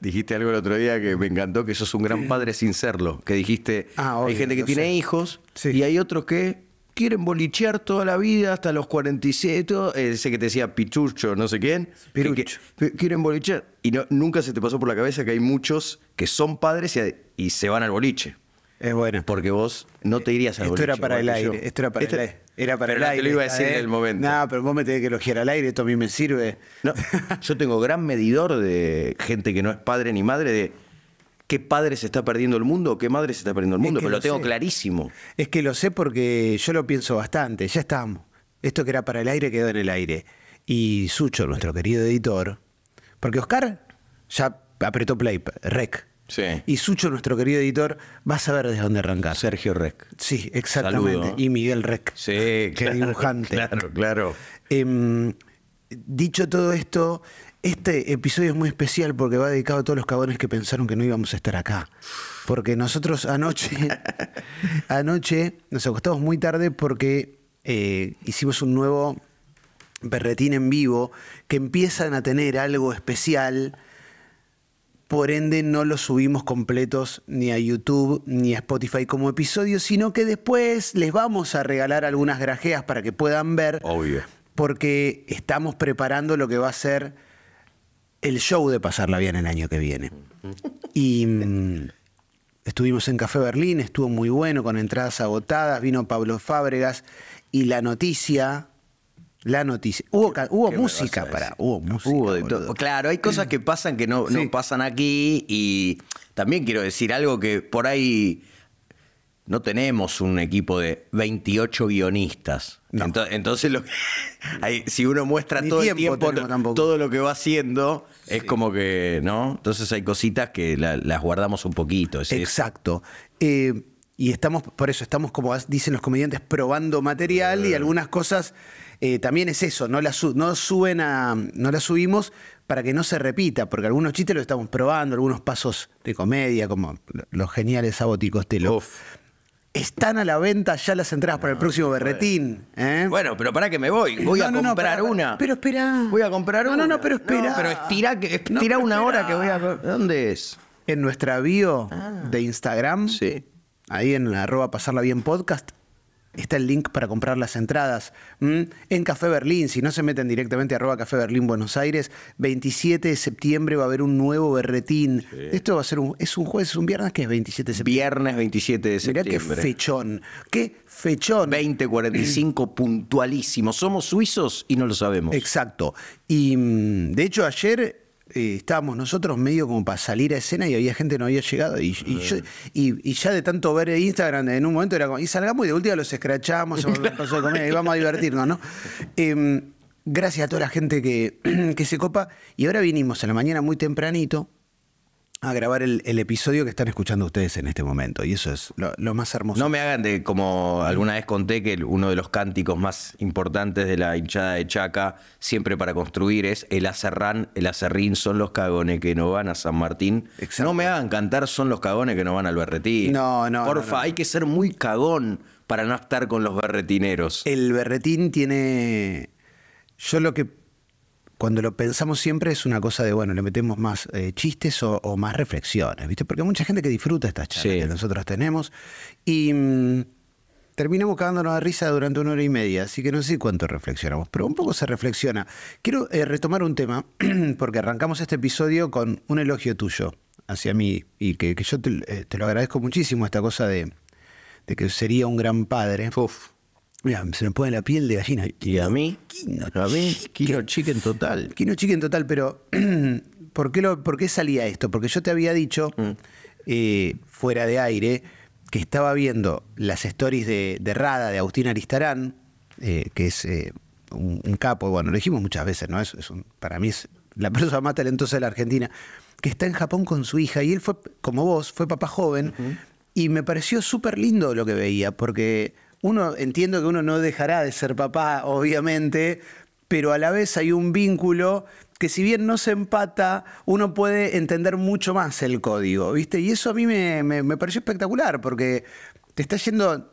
dijiste algo el otro día que me encantó, que sos un gran padre sin serlo. Que dijiste, ah, hay gente que tiene hijos y hay otros que quieren bolichear toda la vida hasta los 47, eh, ese que te decía Pichucho, no sé quién, pero quieren bolichear. Y no, nunca se te pasó por la cabeza que hay muchos que son padres y se van al boliche. Es bueno, Porque vos no te irías al esto Era para el aire, esto era para este el aire. Era para el aire. Te lo iba a decir en el momento. No, pero vos me tenés que elogiar al aire, esto a mí me sirve. yo tengo gran medidor de gente que no es padre ni madre de qué padre se está perdiendo el mundo o qué madre se está perdiendo el mundo, pero lo, tengo clarísimo. Es que lo sé porque yo lo pienso bastante, ya estamos. Esto que era para el aire quedó en el aire. Y Sucho, nuestro querido editor, porque Oscar ya apretó play, rec, y Sucho, nuestro querido editor, va a saber desde dónde arrancar. Sergio Rec. Sí, exactamente. Y Miguel Rec. Sí, claro, dibujante. Claro, claro. Em, dicho todo esto, este episodio es muy especial porque va dedicado a todos los cabones que pensaron que no íbamos a estar acá. Porque nosotros anoche, anoche nos acostamos muy tarde porque eh, hicimos un nuevo berretín en vivo que empiezan a tener algo especial por ende no los subimos completos ni a YouTube ni a Spotify como episodio, sino que después les vamos a regalar algunas grajeas para que puedan ver. Obvio. Porque estamos preparando lo que va a ser el show de pasarla bien el año que viene. Y mm, estuvimos en Café Berlín, estuvo muy bueno, con entradas agotadas, vino Pablo Fábregas y la noticia la noticia. Hubo, música, para. Hubo música. Hubo todo. Claro, hay cosas que pasan que no, pasan aquí y también quiero decir algo que por ahí no tenemos un equipo de 28 guionistas. Entonces, si uno muestra todo el tiempo, todo lo que va haciendo, es como que, ¿no? Entonces hay cositas que las guardamos un poquito. Exacto. Eh, y estamos, por eso estamos, como dicen los comediantes, probando material y eh. algunas cosas eh, también es eso, no la, no suben no la subimos para que no se repita, porque algunos chistes los estamos probando, algunos pasos de comedia, como los geniales sabóticos de Están a la venta ya las entradas para el próximo berretín. ¿eh? Bueno, pero para que me voy. Voy a comprar una. Pero espera. Voy a comprar una. No, no, pero espera. pero estira, una hora que voy a. ¿Dónde es? En nuestra bio ah. de Instagram. Sí. Ahí en la arroba pasarla bien podcast está el link para comprar las entradas en Café Berlín. Si no se meten directamente, arroba Café Berlín Buenos Aires. 27 de septiembre va a haber un nuevo berretín. Esto va a ser un, es un jueves, un viernes que es 27 de septiembre. Viernes 27 de septiembre. Mirá qué fechón. Qué fechón. 20.45 puntualísimo. Somos suizos y no lo sabemos. Exacto. Y mm, de hecho ayer eh, estábamos nosotros medio como para salir a escena y había gente que no había llegado. Y, ya de tanto ver Instagram, en un momento era como, y salgamos y de última los escrachamos, y vamos a divertirnos, ¿no? Em, gracias a toda la gente que, que se copa. Y ahora vinimos en la mañana muy tempranito a grabar el, episodio que están escuchando ustedes en este momento. Y eso es lo, más hermoso. No me hagan de, como alguna vez conté, que uno de los cánticos más importantes de la hinchada de Chaca, siempre para construir, es el acerrán, el acerrín son los cagones que no van a San Martín. No me hagan cantar son los cagones que no van al Berretín. No, no. Porfa, hay que ser muy cagón para no estar con los berretineros. El berretín tiene... Yo lo que cuando lo pensamos siempre es una cosa de, bueno, le metemos más eh, chistes o, más reflexiones, ¿viste? Porque hay mucha gente que disfruta estas charlas que nosotros tenemos y mm, terminamos cagándonos a risa durante una hora y media, así que no sé cuánto reflexionamos, pero un poco se reflexiona. Quiero eh, retomar un tema, porque arrancamos este episodio con un elogio tuyo hacia mí y que, yo eh, te, lo agradezco muchísimo, esta cosa de, de que sería un gran padre. Uf Mira, se me pone la piel de gallina. ¿Y a mí? Kino a mí, total. Kino Chicken total, pero ¿por, qué lo, ¿por qué salía esto? Porque yo te había dicho, mm. eh, fuera de aire, que estaba viendo las stories de, Rada, de Agustín Aristarán, eh, que es eh, un, capo, bueno, lo dijimos muchas veces, ¿no? es para mí es la persona más talentosa de la Argentina, que está en Japón con su hija, y él fue, como vos, fue papá joven, y me pareció súper lindo lo que veía, porque uno entiendo que uno no dejará de ser papá, obviamente, pero a la vez hay un vínculo que si bien no se empata, uno puede entender mucho más el código, ¿viste? Y eso a mí me, pareció espectacular, porque te está yendo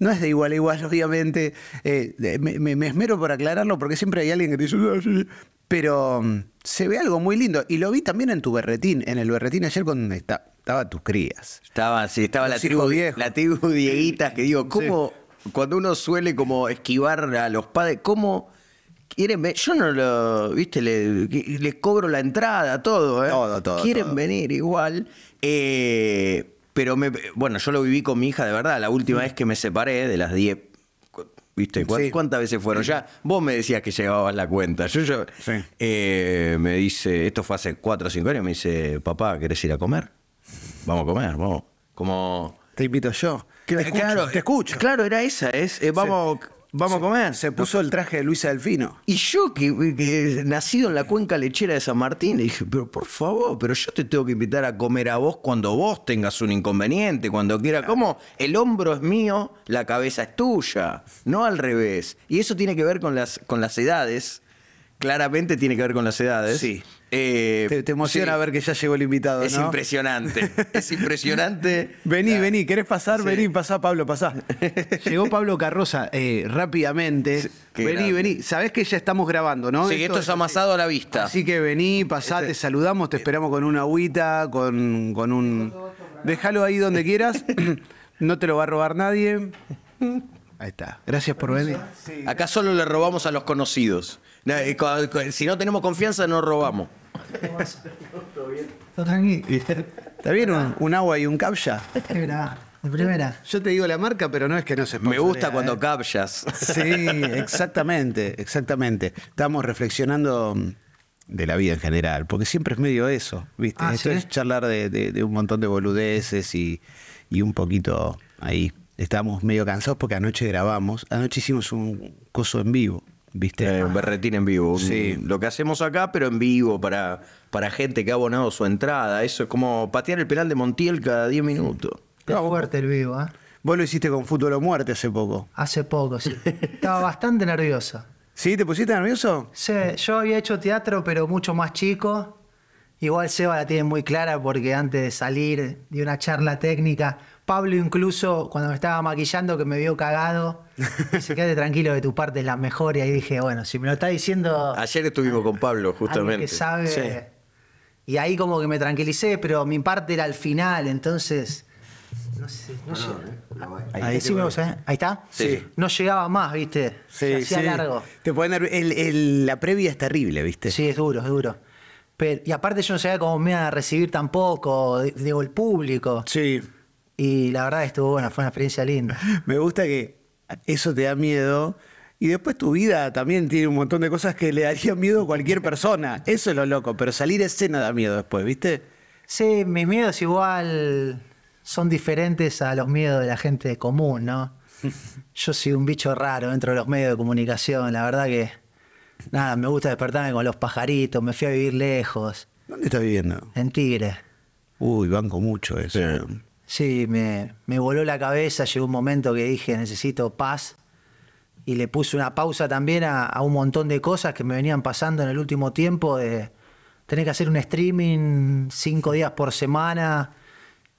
no es de igual a igual, obviamente. Eh, me, esmero por aclararlo porque siempre hay alguien que te dice, ah, pero mm, se ve algo muy lindo. Y lo vi también en tu berretín, en el berretín ayer cuando está, estaba tus crías. Estaba, sí, estaba la tribu, la que digo, ¿cómo cuando uno suele como esquivar a los padres, cómo... Quieren venir? yo no lo, viste, les cobro la entrada, todo, ¿eh? Todo, todo. Quieren venir igual. Eh, pero bueno, yo lo viví con mi hija, de verdad. La última vez que me separé de las 10 ¿Viste? ¿Cuántas, veces fueron? Ya vos me decías que llevabas la cuenta. Yo, yo eh, me dice, esto fue hace 4 o 5 años, me dice, papá, ¿querés ir a comer? Vamos a comer, vamos. Como... Te invito yo. Eh, claro, te escucho. Claro, era esa, es, eh, vamos... Vamos a comer. Se puso el traje de Luisa Delfino. Y yo, que, nacido en la cuenca lechera de San Martín, le dije, pero por favor, pero yo te tengo que invitar a comer a vos cuando vos tengas un inconveniente, cuando quieras. ¿Cómo? El hombro es mío, la cabeza es tuya, no al revés. Y eso tiene que ver con las, con las edades. Claramente tiene que ver con las edades. Sí. Eh, te, emociona ver que ya llegó el invitado. Es impresionante, es impresionante. vení, vení, ¿querés pasar? Vení, pasá, Pablo, pasá. Llegó Pablo Carroza eh, rápidamente. vení, vení. Sabés que ya estamos grabando, ¿no? Sí, esto, es amasado a la vista. Así que vení, pasá, este te saludamos, te eh. esperamos con una agüita, con, un. Déjalo ahí donde quieras, no te lo va a robar nadie. Ahí está. Gracias por venir. Acá solo le robamos a los conocidos. Si no tenemos confianza, no robamos todo bien. ¿Está bien un, agua y un capcha. primera, Yo te digo la marca, pero no es que no se Me gusta cuando ¿eh? capchas. Sí, exactamente, exactamente. Estamos reflexionando de la vida en general, porque siempre es medio eso, ¿viste? Ah, Esto es charlar de, un montón de boludeces y, y un poquito ahí. Estamos medio cansados porque anoche grabamos, anoche hicimos un coso en vivo. ¿Viste? Eh, berretín en vivo. Sí, lo que hacemos acá, pero en vivo, para, para gente que ha abonado su entrada. Eso es como patear el penal de Montiel cada 10 minutos. Qué fuerte el vivo, ¿eh? Vos lo hiciste con Fútbol o Muerte hace poco. Hace poco, sí. Estaba bastante nervioso. ¿Sí? ¿Te pusiste nervioso? Sí, yo había hecho teatro, pero mucho más chico. Igual Seba la tiene muy clara porque antes de salir de una charla técnica Pablo incluso cuando me estaba maquillando que me vio cagado, dice, quédate tranquilo de tu parte es la mejor. Y ahí dije, bueno, si me lo está diciendo... Ayer estuvimos con Pablo, justamente. Que sabe. Y ahí como que me tranquilicé, pero mi parte era al final, entonces... No sé, no, sé eh, ¿eh? Ahí, está. Sí. No llegaba más, ¿viste? Sí, hacía largo. Te pueden la previa es terrible, ¿viste? Sí, es duro, es duro. y aparte yo no sabía cómo me iba a recibir tampoco, digo, el público. Sí. Y la verdad estuvo bueno, fue una experiencia linda. Me gusta que eso te da miedo. Y después tu vida también tiene un montón de cosas que le darían miedo a cualquier persona. Eso es lo loco, pero salir escena da miedo después, ¿viste? Sí, mis miedos igual son diferentes a los miedos de la gente común, ¿no? Yo soy un bicho raro dentro de los medios de comunicación, la verdad que nada, me gusta despertarme con los pajaritos, me fui a vivir lejos. ¿Dónde estás viviendo? En Tigre. Uy, banco mucho eso. Sí, me, me voló la cabeza, llegó un momento que dije, necesito paz, y le puse una pausa también a, un montón de cosas que me venían pasando en el último tiempo, de tener que hacer un streaming cinco días por semana.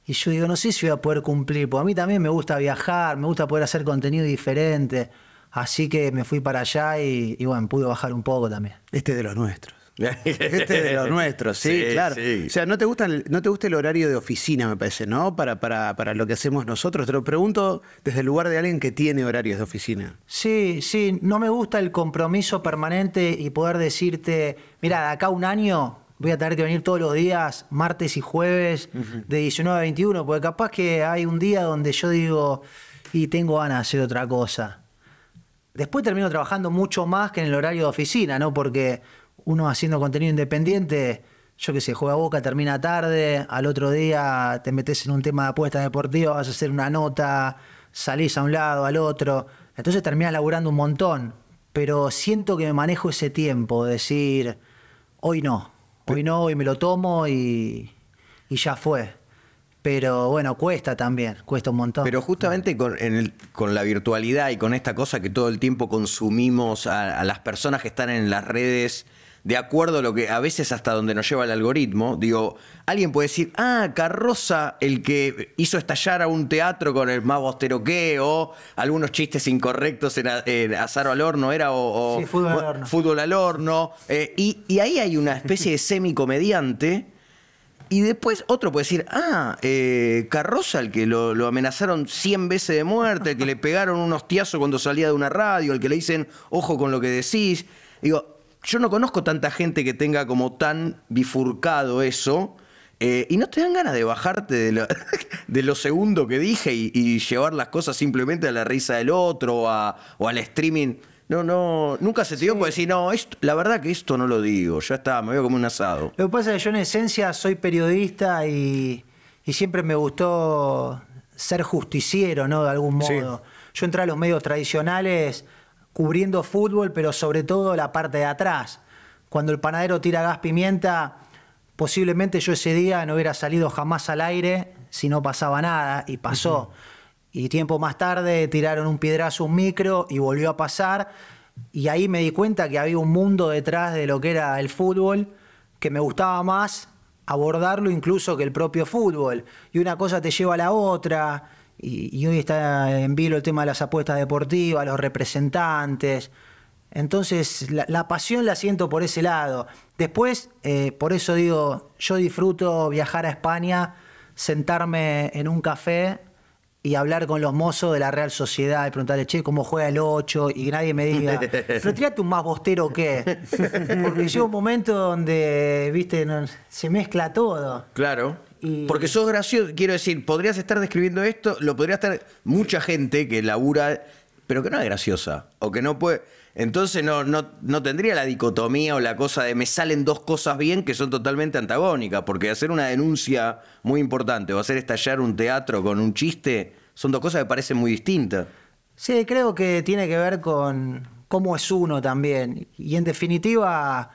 Y yo digo, no sé si voy a poder cumplir, porque a mí también me gusta viajar, me gusta poder hacer contenido diferente. Así que me fui para allá y, y bueno, pude bajar un poco también. Este es de los nuestros. Este de los nuestros, sí, claro. O sea, ¿no te, gusta el, no te gusta el horario de oficina, me parece, ¿no? Para, para, lo que hacemos nosotros. Te lo pregunto desde el lugar de alguien que tiene horarios de oficina. Sí, sí, no me gusta el compromiso permanente y poder decirte, mira, acá un año voy a tener que venir todos los días, martes y jueves, de 19 a 21, porque capaz que hay un día donde yo digo, y tengo ganas de hacer otra cosa. Después termino trabajando mucho más que en el horario de oficina, ¿no? Porque uno haciendo contenido independiente, yo qué sé, juega boca, termina tarde, al otro día te metes en un tema de apuestas deportiva, vas a hacer una nota, salís a un lado, al otro. Entonces terminas laburando un montón. Pero siento que me manejo ese tiempo, decir, hoy no, hoy no, hoy me lo tomo y, y ya fue. Pero bueno, cuesta también, cuesta un montón. Pero justamente con, la virtualidad y con esta cosa que todo el tiempo consumimos a, las personas que están en las redes de acuerdo a lo que a veces hasta donde nos lleva el algoritmo. Digo, alguien puede decir, ah, Carroza, el que hizo estallar a un teatro con el más bostero que, o algunos chistes incorrectos en, azar Azaro al horno, era, o, fútbol al horno. Fútbol al horno. Eh, y, ahí hay una especie de semicomediante. Y después otro puede decir, ah, eh, Carroza, el que lo, amenazaron 100 veces de muerte, el que le pegaron un hostiazo cuando salía de una radio, el que le dicen, ojo con lo que decís. Digo, yo no conozco tanta gente que tenga como tan bifurcado eso. Eh, y no te dan ganas de bajarte de lo, segundo que dije y, llevar las cosas simplemente a la risa del otro o, al streaming. No, no, nunca se te dio sí. decir, no, la verdad que esto no lo digo, ya está, me veo como un asado. Lo que pasa es que yo en esencia soy periodista y, siempre me gustó ser justiciero, ¿no? De algún modo. Yo entré a los medios tradicionales cubriendo fútbol, pero sobre todo la parte de atrás. Cuando el panadero tira gas pimienta, posiblemente yo ese día no hubiera salido jamás al aire si no pasaba nada, y pasó. Y tiempo más tarde tiraron un piedrazo, un micro, y volvió a pasar. Y ahí me di cuenta que había un mundo detrás de lo que era el fútbol, que me gustaba más abordarlo incluso que el propio fútbol. Y una cosa te lleva a la otra y, hoy está en vilo el tema de las apuestas deportivas, los representantes. Entonces, la, pasión la siento por ese lado. Después, eh, por eso digo, yo disfruto viajar a España, sentarme en un café y hablar con los mozos de la Real Sociedad y preguntarle, che, ¿cómo juega el 8? Y nadie me diga, pero tirate un más bostero que. Porque llega un momento donde, viste, se mezcla todo. Claro. Porque sos gracioso, quiero decir, podrías estar describiendo esto, lo podría estar mucha gente que labura, pero que no es graciosa, o que no puede... Entonces no, no, no tendría la dicotomía o la cosa de me salen dos cosas bien que son totalmente antagónicas, porque hacer una denuncia muy importante o hacer estallar un teatro con un chiste son dos cosas que parecen muy distintas. Sí, creo que tiene que ver con cómo es uno también. Y en definitiva,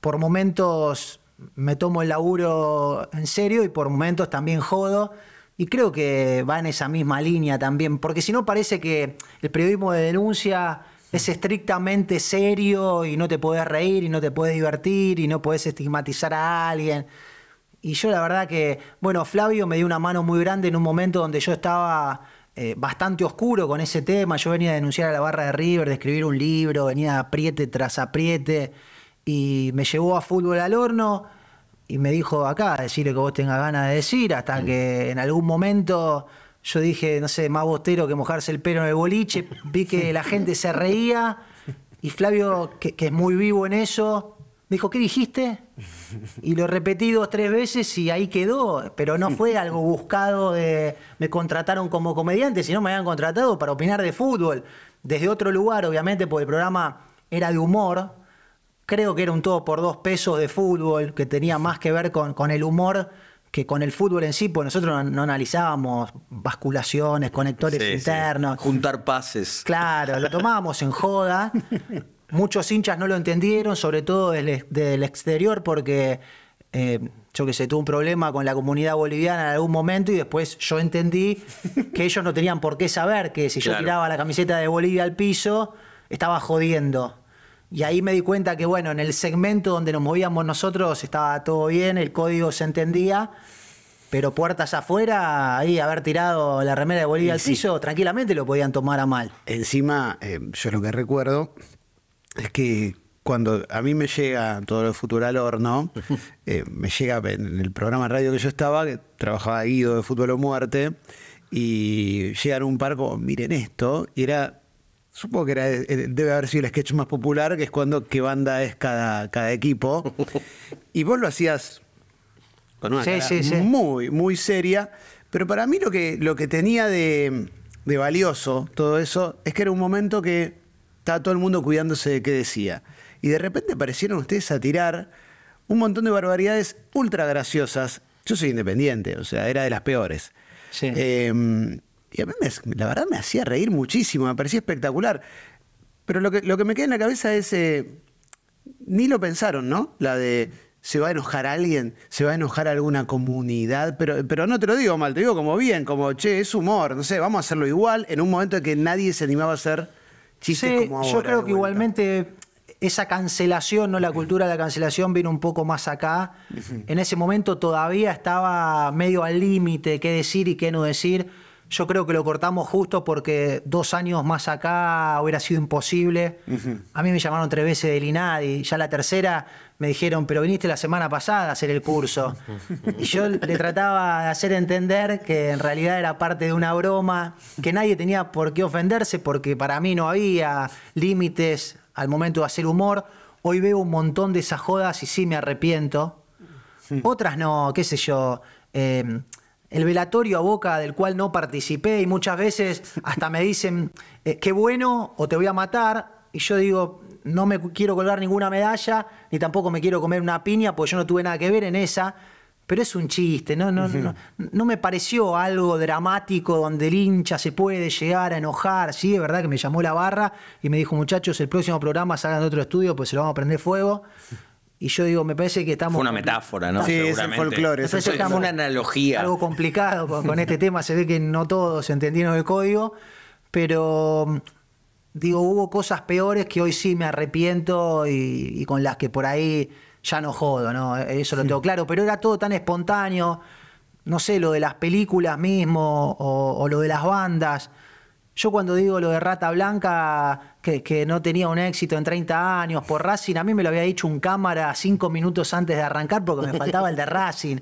por momentos me tomo el laburo en serio y por momentos también jodo. Y creo que va en esa misma línea también, porque si no parece que el periodismo de denuncia es estrictamente serio y no te podés reír y no te podés divertir y no podés estigmatizar a alguien. Y yo la verdad que, bueno, Flavio me dio una mano muy grande en un momento donde yo estaba eh, bastante oscuro con ese tema. Yo venía a denunciar a la barra de River, de escribir un libro, venía apriete tras apriete y me llevó a fútbol al horno y me dijo acá, decirle que vos tengas ganas de decir, hasta que en algún momento yo dije, no sé, más bostero que mojarse el pelo en el boliche, vi que la gente se reía y Flavio, que, es muy vivo en eso, me dijo, ¿qué dijiste? Y lo repetí dos, tres veces y ahí quedó, pero no fue algo buscado de me contrataron como comediante, sino me habían contratado para opinar de fútbol, desde otro lugar, obviamente, porque el programa era de humor, creo que era un todo por dos pesos de fútbol, que tenía más que ver con, con el humor que con el fútbol en sí, pues nosotros no, analizábamos basculaciones, conectores internos. Juntar pases. Claro, lo tomábamos en joda. Muchos hinchas no lo entendieron, sobre todo desde, el exterior, porque eh, yo que sé, tuve un problema con la comunidad boliviana en algún momento y después yo entendí que ellos no tenían por qué saber que si yo tiraba la camiseta de Bolivia al piso, estaba jodiendo. Y ahí me di cuenta que, bueno, en el segmento donde nos movíamos nosotros estaba todo bien, el código se entendía, pero puertas afuera, ahí haber tirado la remera de Bolivia al piso, tranquilamente lo podían tomar a mal. Encima, eh, yo lo que recuerdo es que cuando a mí me llega todo lo futuro al horno, eh, me llega en el programa de radio que yo estaba, que trabajaba Guido de Fútbol o Muerte, y llegan un parco, miren esto, y era Supongo que eh, eh, debe haber sido el sketch más popular, que es cuando qué banda es cada, cada equipo. y vos lo hacías con una cara muy, muy seria. Pero para mí lo que, lo que tenía de, valioso todo eso es que era un momento que estaba todo el mundo cuidándose de qué decía. Y de repente aparecieron ustedes a tirar un montón de barbaridades ultra graciosas. Yo soy independiente, o sea, era de las peores. Sí. Em, y a mí, la verdad, me hacía reír muchísimo, me parecía espectacular. Pero lo que, me queda en la cabeza es. Eh, ni lo pensaron, ¿no? La de. ¿Se va a enojar a alguien? ¿Se va a enojar alguna comunidad? Pero, pero no te lo digo mal, te digo como bien, como che, es humor, no sé, vamos a hacerlo igual en un momento en que nadie se animaba a hacer chistes como ahora. Yo creo que igualmente esa cancelación, ¿no? La cultura de la cancelación vino un poco más acá. En ese momento todavía estaba medio al límite qué decir y qué no decir yo creo que lo cortamos justo porque dos años más acá hubiera sido imposible. A mí me llamaron tres veces del y ya la tercera me dijeron, pero viniste la semana pasada a hacer el curso. y yo le trataba de hacer entender que en realidad era parte de una broma, que nadie tenía por qué ofenderse porque para mí no había límites al momento de hacer humor. Hoy veo un montón de esas jodas y sí me arrepiento. Otras no, qué sé yo. Eh, el velatorio a boca del cual no participé y muchas veces hasta me dicen, eh, qué bueno o te voy a matar. Y yo digo, no me quiero colgar ninguna medalla, ni tampoco me quiero comer una piña, porque yo no tuve nada que ver en esa. Pero es un chiste, no, no, no, no, me pareció algo dramático donde el hincha se puede llegar a enojar. Sí, es verdad que me llamó la barra y me dijo, muchachos, el próximo programa salgan de otro estudio, pues se lo vamos a prender fuego. Y yo digo, me parece que estamos. Fue una metáfora, ¿no? Sí, es el folclore. Es, una analogía. Algo complicado con, este tema. Se ve que no todos entendieron el código, pero mm, digo, hubo cosas peores que hoy sí me arrepiento y, con las que por ahí ya no jodo, ¿no? Eso lo tengo claro. Pero era todo tan espontáneo. No sé, lo de las películas mismo o lo de las bandas. Yo cuando digo lo de Rata Blanca, que, no tenía un éxito en 30 años por Racing. A mí me lo había dicho un cámara cinco minutos antes de arrancar porque me faltaba el de Racing.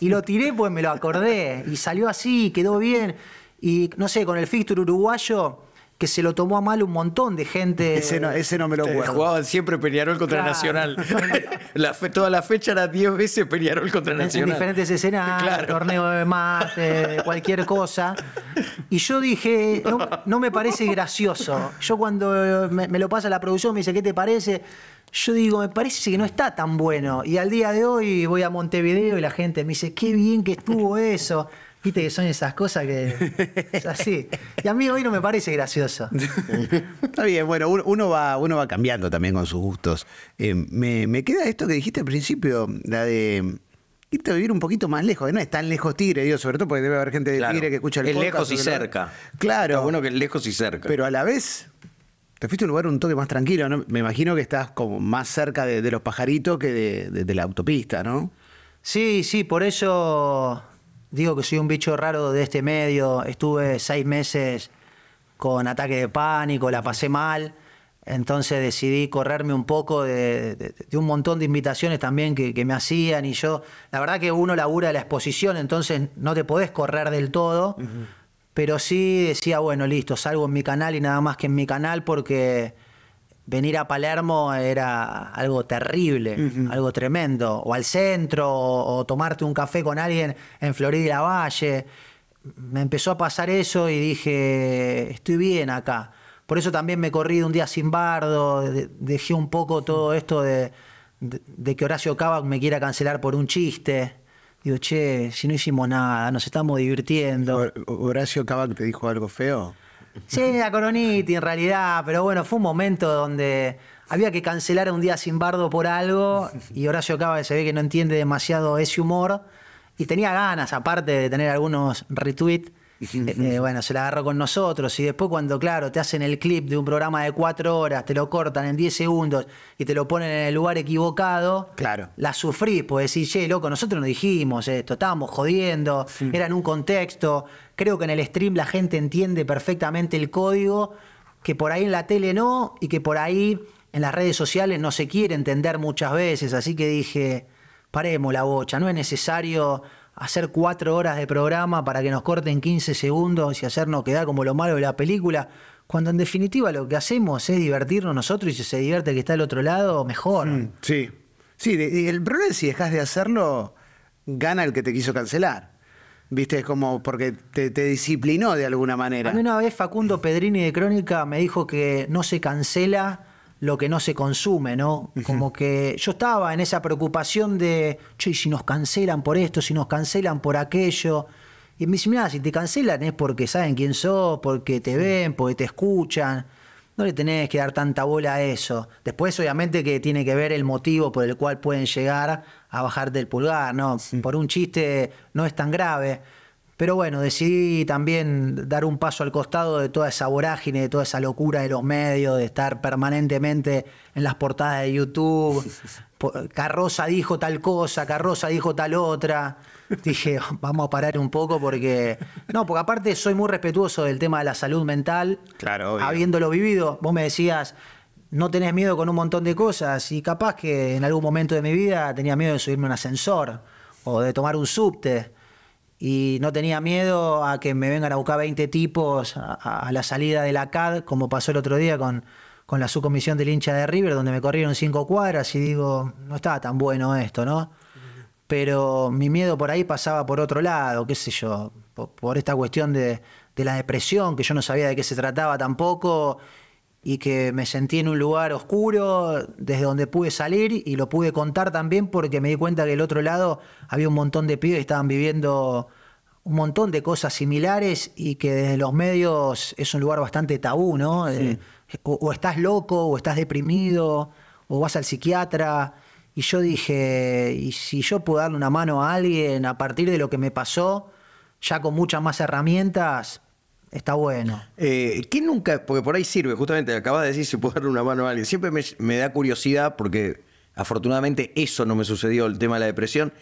Y lo tiré pues me lo acordé. Y salió así, quedó bien. Y no sé, con el fixture uruguayo que se lo tomó a mal un montón de gente. Ese no, ese me lo acuerdo. Jugaban siempre Peñarol contra Nacional. toda la fecha era 10 veces Peñarol contra Nacional. En diferentes escenas, torneo de más, cualquier cosa. Y yo dije, no, me parece gracioso. Yo cuando eh, me, me lo pasa la producción me dice, ¿qué te parece? yo digo, me parece que no está tan bueno. Y al día de hoy voy a Montevideo y la gente me dice, qué bien que estuvo eso. Viste que son esas cosas que es así. Y a mí hoy no me parece gracioso. Está bien, bueno, uno va, uno va cambiando también con sus gustos. Eh, me, queda esto que dijiste al principio, la de irte a vivir un poquito más lejos, no es tan lejos Tigre, digo, sobre todo porque debe haber gente de Tigre que escucha el, es podcast. lejos y cerca. Claro. Es bueno que es lejos y cerca. Pero a la vez, te fuiste a un lugar un toque más tranquilo, Me imagino que estás como más cerca de, los pajaritos que de, la autopista, ¿no? Sí, sí, por eso digo que soy un bicho raro de este medio, estuve seis meses con ataque de pánico, la pasé mal, entonces decidí correrme un poco de, un montón de invitaciones también que, me hacían y yo, la verdad que uno labura la exposición, entonces no te podés correr del todo, pero sí decía, bueno, listo, salgo en mi canal y nada más que en mi canal porque venir a Palermo era algo terrible, algo tremendo. O al centro, o, tomarte un café con alguien en Florida y la Valle. Me empezó a pasar eso y dije, estoy bien acá. Por eso también me corrí de un día sin bardo, dejé un poco todo esto de, que Horacio Cabac me quiera cancelar por un chiste. Digo, che, si no hicimos nada, nos estamos divirtiendo. ¿Horacio Cabac te dijo algo feo? Sí, la Coroniti en realidad, pero bueno, fue un momento donde había que cancelar un día sin bardo por algo y Horacio Cava se ve que no entiende demasiado ese humor y tenía ganas, aparte de tener algunos retweets, eh, bueno, se la agarró con nosotros y después cuando, claro, te hacen el clip de un programa de cuatro horas, te lo cortan en 10 segundos y te lo ponen en el lugar equivocado, claro. la sufrí, pues decís, che, loco, nosotros no dijimos esto, estábamos jodiendo, era en un contexto, Creo que en el stream la gente entiende perfectamente el código, que por ahí en la tele no y que por ahí en las redes sociales no se quiere entender muchas veces. Así que dije, paremos la bocha, no es necesario hacer cuatro horas de programa para que nos corten 15 segundos y hacernos quedar como lo malo de la película, cuando en definitiva lo que hacemos es divertirnos nosotros y si se divierte que está al otro lado, mejor. Mm, sí, sí, el problema es si dejas de hacerlo, gana el que te quiso cancelar. Viste, es como porque te, disciplinó de alguna manera. una vez Facundo Pedrini de Crónica me dijo que no se cancela lo que no se consume, ¿no? Como que yo estaba en esa preocupación de, che, si nos cancelan por esto, si nos cancelan por aquello. Y me dice, mira si te cancelan es porque saben quién sos, porque te ven, porque te escuchan. No le tenés que dar tanta bola a eso. Después, obviamente, que tiene que ver el motivo por el cual pueden llegar a bajarte el pulgar, ¿no? Por un chiste no es tan grave pero bueno, decidí también dar un paso al costado de toda esa vorágine, de toda esa locura de los medios, de estar permanentemente en las portadas de YouTube. Carroza dijo tal cosa, Carroza dijo tal otra. Dije, vamos a parar un poco porque. No, porque aparte soy muy respetuoso del tema de la salud mental. Claro, Habiéndolo vivido, vos me decías, no tenés miedo con un montón de cosas y capaz que en algún momento de mi vida tenía miedo de subirme a un ascensor o de tomar un subte y no tenía miedo a que me vengan a buscar 20 tipos a, la salida de la CAD, como pasó el otro día con, con la subcomisión del hincha de River, donde me corrieron cinco cuadras y digo, no estaba tan bueno esto, ¿no? Pero mi miedo por ahí pasaba por otro lado, qué sé yo, por, esta cuestión de, de la depresión, que yo no sabía de qué se trataba tampoco, y que me sentí en un lugar oscuro desde donde pude salir y lo pude contar también porque me di cuenta que el otro lado había un montón de pibes que estaban viviendo un montón de cosas similares y que desde los medios es un lugar bastante tabú, ¿no? Eh, o, o, estás loco, o estás deprimido, o vas al psiquiatra. Y yo dije, y si yo puedo darle una mano a alguien a partir de lo que me pasó, ya con muchas más herramientas, Está bueno. Eh, ¿Qué nunca? Porque por ahí sirve, justamente, acabas de decir si puedo darle una mano a alguien. Siempre me, da curiosidad, porque afortunadamente eso no me sucedió, el tema de la depresión.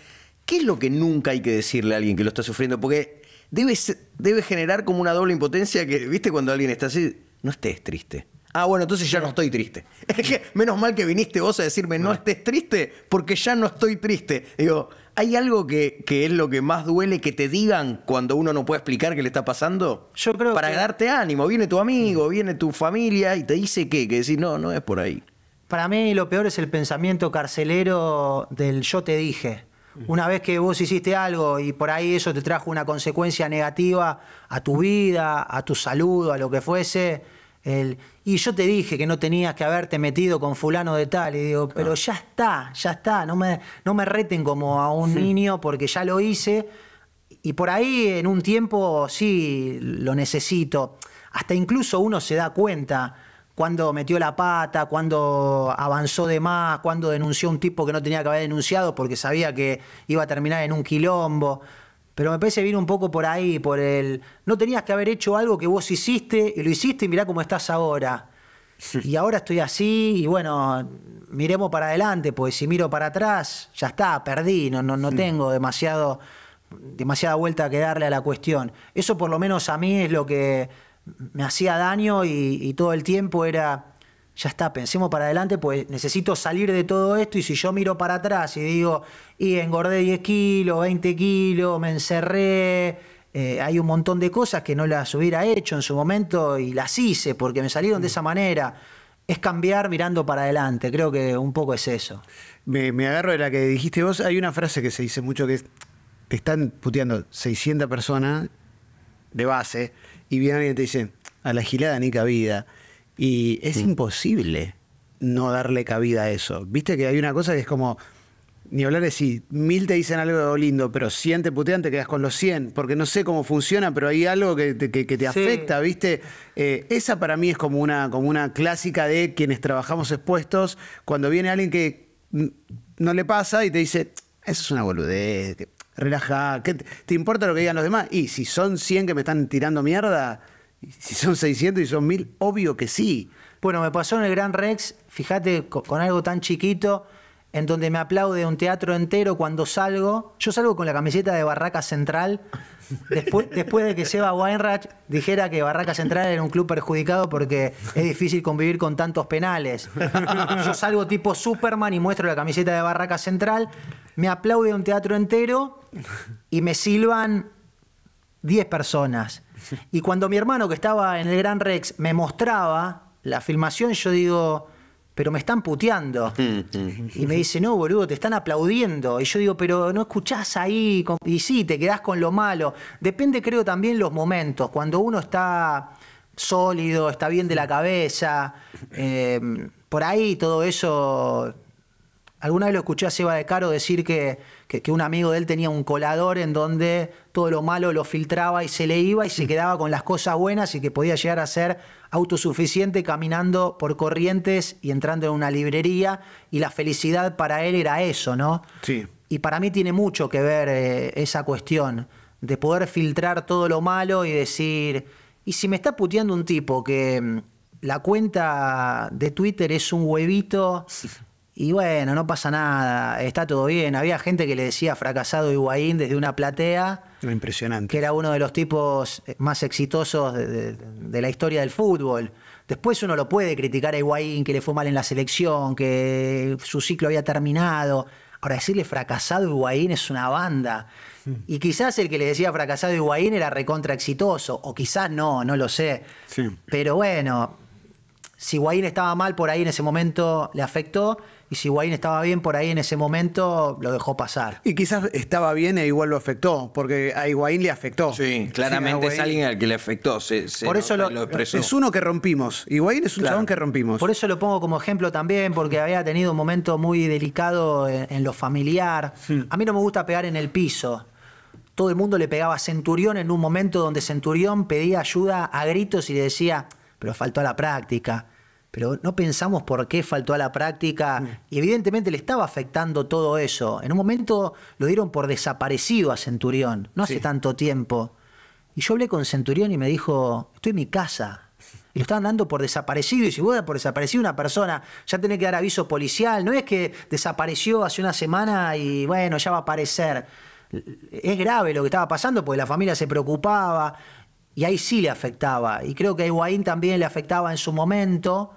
¿Qué es lo que nunca hay que decirle a alguien que lo está sufriendo? Porque debe, debe generar como una doble impotencia que, viste, cuando alguien está así, no estés triste. Ah, bueno, entonces ya no estoy triste. Es que menos mal que viniste vos a decirme no estés triste porque ya no estoy triste. Digo, ¿Hay algo que, es lo que más duele que te digan cuando uno no puede explicar qué le está pasando? Yo creo Para darte ánimo. Viene tu amigo, viene tu familia y te dice qué, que decís, no, no es por ahí. Para mí lo peor es el pensamiento carcelero del yo te dije. Una vez que vos hiciste algo y por ahí eso te trajo una consecuencia negativa a tu vida, a tu salud, a lo que fuese, y yo te dije que no tenías que haberte metido con fulano de tal. Y digo, pero ya está, ya está. No me, no me reten como a un niño porque ya lo hice. Y por ahí en un tiempo sí lo necesito. Hasta incluso uno se da cuenta cuando metió la pata, cuando avanzó de más, cuando denunció un tipo que no tenía que haber denunciado porque sabía que iba a terminar en un quilombo. Pero me parece bien un poco por ahí, por el. No tenías que haber hecho algo que vos hiciste y lo hiciste y mirá cómo estás ahora. Y ahora estoy así y bueno, miremos para adelante, pues si miro para atrás, ya está, perdí, no, no, tengo demasiado, demasiada vuelta que darle a la cuestión. Eso por lo menos a mí es lo que me hacía daño y todo el tiempo era ya está, pensemos para adelante, pues necesito salir de todo esto y si yo miro para atrás y digo, y engordé 10 kilos, 20 kilos, me encerré, eh, hay un montón de cosas que no las hubiera hecho en su momento y las hice porque me salieron de mm. esa manera. Es cambiar mirando para adelante, creo que un poco es eso. Me, agarro de la que dijiste vos, hay una frase que se dice mucho que es, te están puteando 600 personas de base y alguien y te dice a la gilada ni cabida. Y es imposible no darle cabida a eso. Viste que hay una cosa que es como, ni hablar de si mil te dicen algo lindo, pero cien te putean, te quedas con los 100, porque no sé cómo funciona, pero hay algo que, te, afecta, ¿viste? Eh, esa para mí es como una, como una clásica de quienes trabajamos expuestos, cuando viene alguien que no le pasa y te dice, eso es una boludez, relaja, te, te importa lo que digan los demás? Y si son 100 que me están tirando mierda, si son 600 y son 1000, obvio que sí. Bueno, me pasó en el Gran Rex, fíjate, con, algo tan chiquito, en donde me aplaude un teatro entero cuando salgo. Yo salgo con la camiseta de Barraca Central, después, después de que Seba Weinreich dijera que Barraca Central era un club perjudicado porque es difícil convivir con tantos penales. Yo salgo tipo Superman y muestro la camiseta de Barraca Central, me aplaude un teatro entero y me silban 10 personas. Y cuando mi hermano, que estaba en el Gran Rex, me mostraba la filmación, yo digo, pero me están puteando. y me dice, no, boludo, te están aplaudiendo. Y yo digo, pero no escuchás ahí. Y sí, te quedás con lo malo. Depende, creo, también los momentos. Cuando uno está sólido, está bien de la cabeza, eh, por ahí todo eso Alguna vez lo escuché a Seba de Caro decir que, un amigo de él tenía un colador en donde todo lo malo lo filtraba y se le iba y se quedaba con las cosas buenas y que podía llegar a ser autosuficiente caminando por corrientes y entrando en una librería y la felicidad para él era eso, ¿no? Sí. Y para mí tiene mucho que ver eh, esa cuestión de poder filtrar todo lo malo y decir, y si me está puteando un tipo que mm, la cuenta de Twitter es un huevito y bueno, no pasa nada, está todo bien. Había gente que le decía fracasado Higuaín desde una platea. Impresionante. Que era uno de los tipos eh, más exitosos de, la historia del fútbol. Después uno lo puede criticar a Higuaín, que le fue mal en la selección, que su ciclo había terminado. Ahora, decirle fracasado Higuaín es una banda. Mm. Y quizás el que le decía fracasado Higuaín era recontra exitoso, o quizás no, no lo sé. Pero bueno, si Higuaín estaba mal por ahí en ese momento, le afectó y si Higuaín estaba bien por ahí en ese momento, lo dejó pasar. Y quizás estaba bien e igual lo afectó, porque a Higuaín le afectó. Sí, claramente es alguien al que le afectó. por eso lo, expresó. Es uno que rompimos. Higuaín es un chabón que rompimos. Por eso lo pongo como ejemplo también, porque había tenido un momento muy delicado en, lo familiar. A mí no me gusta pegar en el piso todo el mundo le pegaba a Centurión en un momento donde Centurión pedía ayuda a gritos y le decía, pero faltó a la práctica pero no pensamos por qué faltó a la práctica mm. y evidentemente le estaba afectando todo eso. En un momento lo dieron por desaparecido a Centurión, no hace tanto tiempo. Y yo hablé con Centurión y me dijo, estoy en mi casa. Y lo estaban dando por desaparecido. Y si vos por desaparecido una persona, ya tenés que dar aviso policial. No es que desapareció hace una semana y bueno, ya va a aparecer. Es grave lo que estaba pasando porque la familia se preocupaba. Y ahí sí le afectaba. Y creo que a Higuaín también le afectaba en su momento,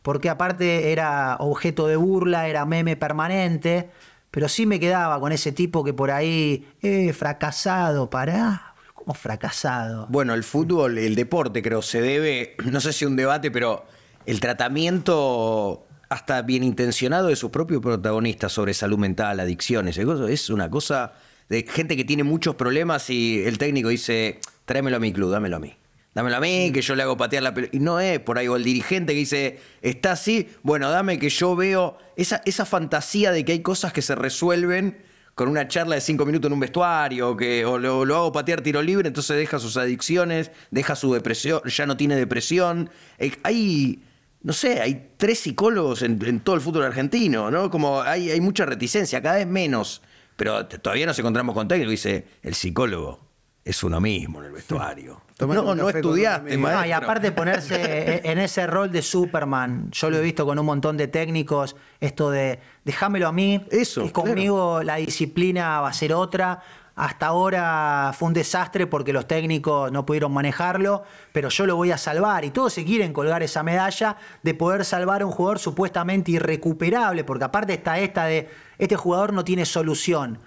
porque aparte era objeto de burla, era meme permanente. Pero sí me quedaba con ese tipo que por ahí, eh, fracasado, pará. ¿Cómo fracasado? Bueno, el fútbol, el deporte, creo, se debe, no sé si un debate, pero el tratamiento hasta bien intencionado de sus propios protagonistas sobre salud mental, adicciones. Es una cosa de gente que tiene muchos problemas y el técnico dice, tráemelo a mi club, dámelo a mí. Dámelo a mí, mm. que yo le hago patear la pelota. Y no es por ahí, o el dirigente que dice, está así, bueno, dame que yo veo esa, esa fantasía de que hay cosas que se resuelven con una charla de cinco minutos en un vestuario, que, o lo, hago patear tiro libre, entonces deja sus adicciones, deja su depresión, ya no tiene depresión. Eh, hay, no sé, hay tres psicólogos en, todo el fútbol argentino, ¿no? Como hay, hay mucha reticencia, cada vez menos, pero todavía nos encontramos con técnico, dice el psicólogo es uno mismo en el vestuario. no, no estudiaste, y aparte ponerse en ese rol de Superman, yo lo he visto con un montón de técnicos, esto de déjamelo a mí, Eso, conmigo la disciplina va a ser otra. Hasta ahora fue un desastre porque los técnicos no pudieron manejarlo, pero yo lo voy a salvar. Y todos se quieren colgar esa medalla de poder salvar a un jugador supuestamente irrecuperable, porque aparte está esta de, este jugador no tiene solución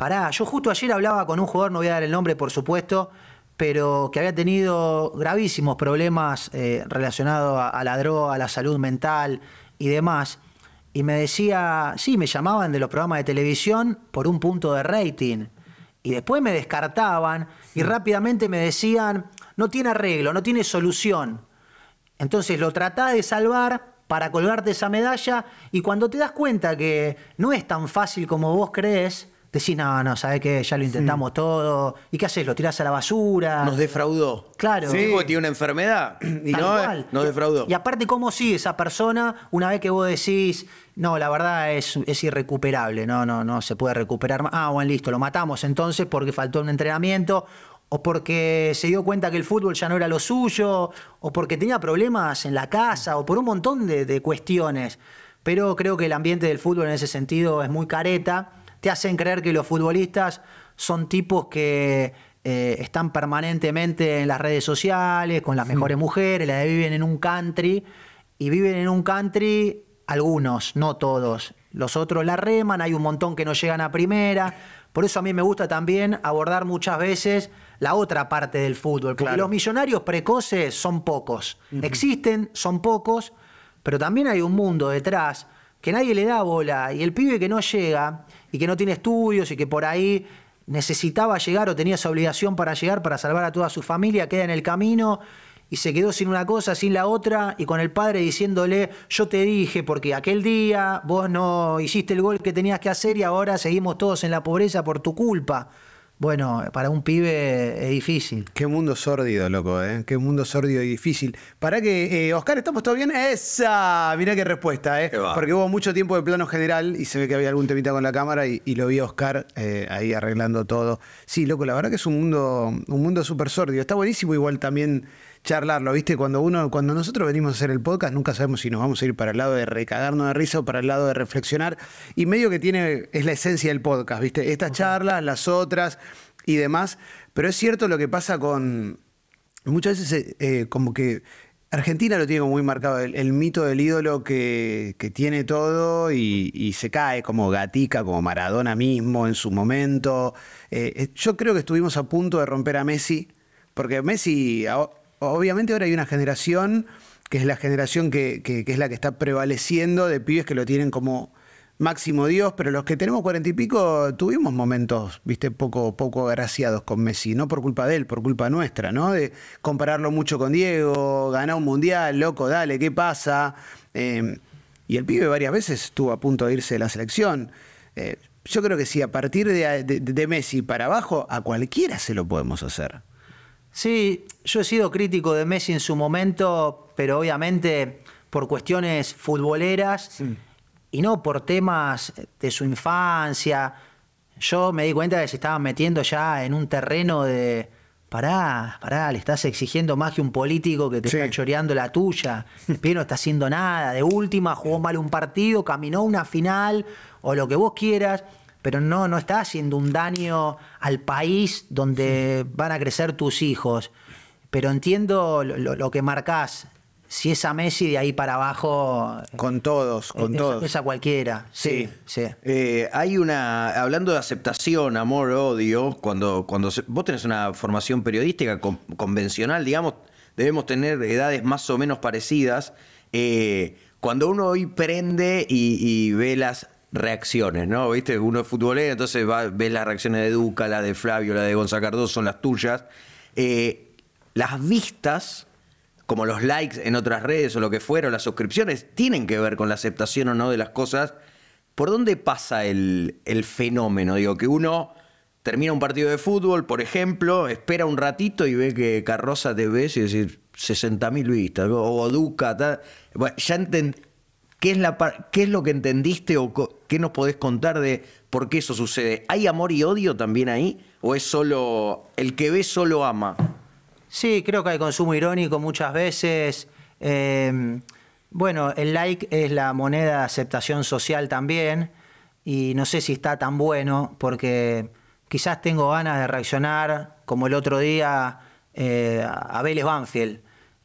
Pará, yo justo ayer hablaba con un jugador, no voy a dar el nombre, por supuesto, pero que había tenido gravísimos problemas eh, relacionados a, la droga, a la salud mental y demás. Y me decía, sí, me llamaban de los programas de televisión por un punto de rating. Y después me descartaban y rápidamente me decían, no tiene arreglo, no tiene solución. Entonces lo tratá de salvar para colgarte esa medalla y cuando te das cuenta que no es tan fácil como vos crees, decís, no, no, ¿sabes que Ya lo intentamos todo. ¿Y qué haces? ¿Lo tirás a la basura? Nos defraudó. Claro. Sí, porque tiene una enfermedad y no no, eh, nos defraudó. Y aparte, ¿cómo sigue esa persona una vez que vos decís, no, la verdad es, es irrecuperable, no, no, no se puede recuperar más? Ah, bueno, listo, lo matamos entonces porque faltó un entrenamiento o porque se dio cuenta que el fútbol ya no era lo suyo, o porque tenía problemas en la casa, o por un montón de cuestiones. Pero creo que el ambiente del fútbol en ese sentido es muy careta te hacen creer que los futbolistas son tipos que eh, están permanentemente en las redes sociales, con las mejores mujeres, las viven en un country, y viven en un country algunos, no todos. Los otros la reman, hay un montón que no llegan a primera. Por eso a mí me gusta también abordar muchas veces la otra parte del fútbol, porque los millonarios precoces son pocos. Existen, son pocos, pero también hay un mundo detrás que nadie le da bola y el pibe que no llega y que no tiene estudios y que por ahí necesitaba llegar o tenía esa obligación para llegar para salvar a toda su familia, queda en el camino y se quedó sin una cosa, sin la otra, y con el padre diciéndole, yo te dije, porque aquel día vos no hiciste el gol que tenías que hacer y ahora seguimos todos en la pobreza por tu culpa bueno, para un pibe es difícil. Qué mundo sórdido, loco, ¿eh? Qué mundo sórdido y difícil. Para que, eh, Oscar, ¿estamos todos bien? ¡Esa! Mirá qué respuesta, ¿eh? Porque hubo mucho tiempo de plano general y se ve que había algún temita con la cámara y, lo vi a Oscar eh, ahí arreglando todo. Sí, loco, la verdad que es un mundo, un mundo súper sórdido. Está buenísimo igual también charlarlo, ¿viste? Cuando uno, cuando nosotros venimos a hacer el podcast, nunca sabemos si nos vamos a ir para el lado de recagarnos de risa o para el lado de reflexionar. Y medio que tiene, es la esencia del podcast, ¿viste? Estas charlas, las otras y demás. Pero es cierto lo que pasa con. Muchas veces eh, eh, como que Argentina lo tiene como muy marcado, el, mito del ídolo que, tiene todo y, se cae como Gatica, como Maradona mismo en su momento. Eh, yo creo que estuvimos a punto de romper a Messi, porque Messi obviamente ahora hay una generación que es la generación que, es la que está prevaleciendo de pibes que lo tienen como máximo Dios, pero los que tenemos cuarenta y pico tuvimos momentos, viste, poco, poco agraciados con Messi, no por culpa de él, por culpa nuestra, ¿no? De compararlo mucho con Diego, ganar un mundial, loco, dale, ¿qué pasa? Em, y el pibe varias veces estuvo a punto de irse de la selección. Eh, yo creo que sí, a partir de Messi para abajo, a cualquiera se lo podemos hacer. Sí, yo he sido crítico de Messi en su momento, pero obviamente por cuestiones futboleras y no por temas de su infancia. Yo me di cuenta que se estaba metiendo ya en un terreno de, pará, pará, le estás exigiendo más que un político que te está choreando la tuya. Pero no está haciendo nada. De última, jugó mal un partido, caminó una final o lo que vos quieras pero no, no está haciendo un daño al país donde van a crecer tus hijos. Pero entiendo lo, que marcás. Si es a Messi de ahí para abajo. Eh, con todos, eh, con todos. Es a cualquiera. Sí. sí. Eh, hay una. Hablando de aceptación, amor, odio, cuando, cuando vos tenés una formación periodística convencional, digamos, debemos tener edades más o menos parecidas. cuando uno hoy prende y ve las reacciones, ¿no? ¿Viste? Uno es futbolero, entonces va, ves las reacciones de Duca, la de Flavio, la de Gonzalo Cardoso, son las tuyas. Eh, las vistas, como los likes en otras redes o lo que fuera, las suscripciones, tienen que ver con la aceptación o no de las cosas. ¿Por dónde pasa el, fenómeno? Digo, que uno termina un partido de fútbol, por ejemplo, espera un ratito y ve que Carroza te ves y decir 60.000 vistas, o Duca, tal. Bueno, ya entendí ¿Qué es, lo que entendiste o qué nos podés contar de por qué eso sucede? ¿Hay amor y odio también ahí? ¿O es solo el que ve solo ama? Sí, creo que hay consumo irónico muchas veces. Em, bueno, el like es la moneda de aceptación social también y no sé si está tan bueno porque quizás tengo ganas de reaccionar como el otro día eh, a Vélez Banfield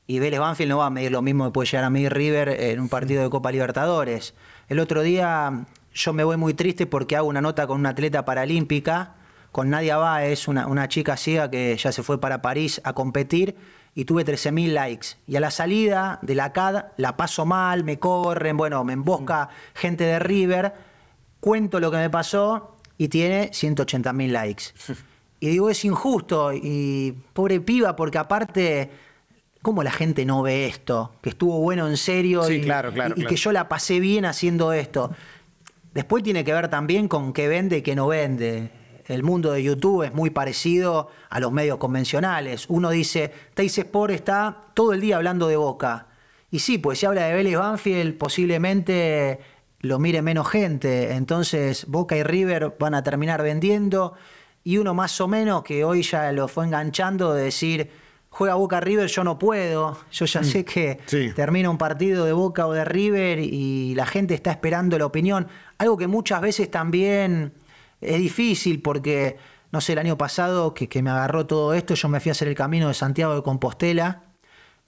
y Vélez Banfield no va a medir lo mismo que puede llegar a medir River en un partido de Copa Libertadores. El otro día yo me voy muy triste porque hago una nota con una atleta paralímpica, con Nadia Báez, una, una chica ciega que ya se fue para París a competir y tuve 13.000 likes. Y a la salida de la CAD la paso mal, me corren, bueno, me embosca gente de River, cuento lo que me pasó y tiene 180.000 likes. Y digo, es injusto y pobre piba porque aparte ¿cómo la gente no ve esto? Que estuvo bueno en serio y, que yo la pasé bien haciendo esto. Después tiene que ver también con qué vende y qué no vende. El mundo de YouTube es muy parecido a los medios convencionales. Uno dice, Teis Sport está todo el día hablando de Boca. Y sí, pues si habla de Vélez Banfield, posiblemente lo mire menos gente. Entonces Boca y River van a terminar vendiendo. Y uno más o menos que hoy ya lo fue enganchando de decir, juega Boca River, yo no puedo. Yo ya mm. sé que termina un partido de Boca o de River y la gente está esperando la opinión. Algo que muchas veces también es difícil porque, no sé, el año pasado que, me agarró todo esto, yo me fui a hacer el camino de Santiago de Compostela,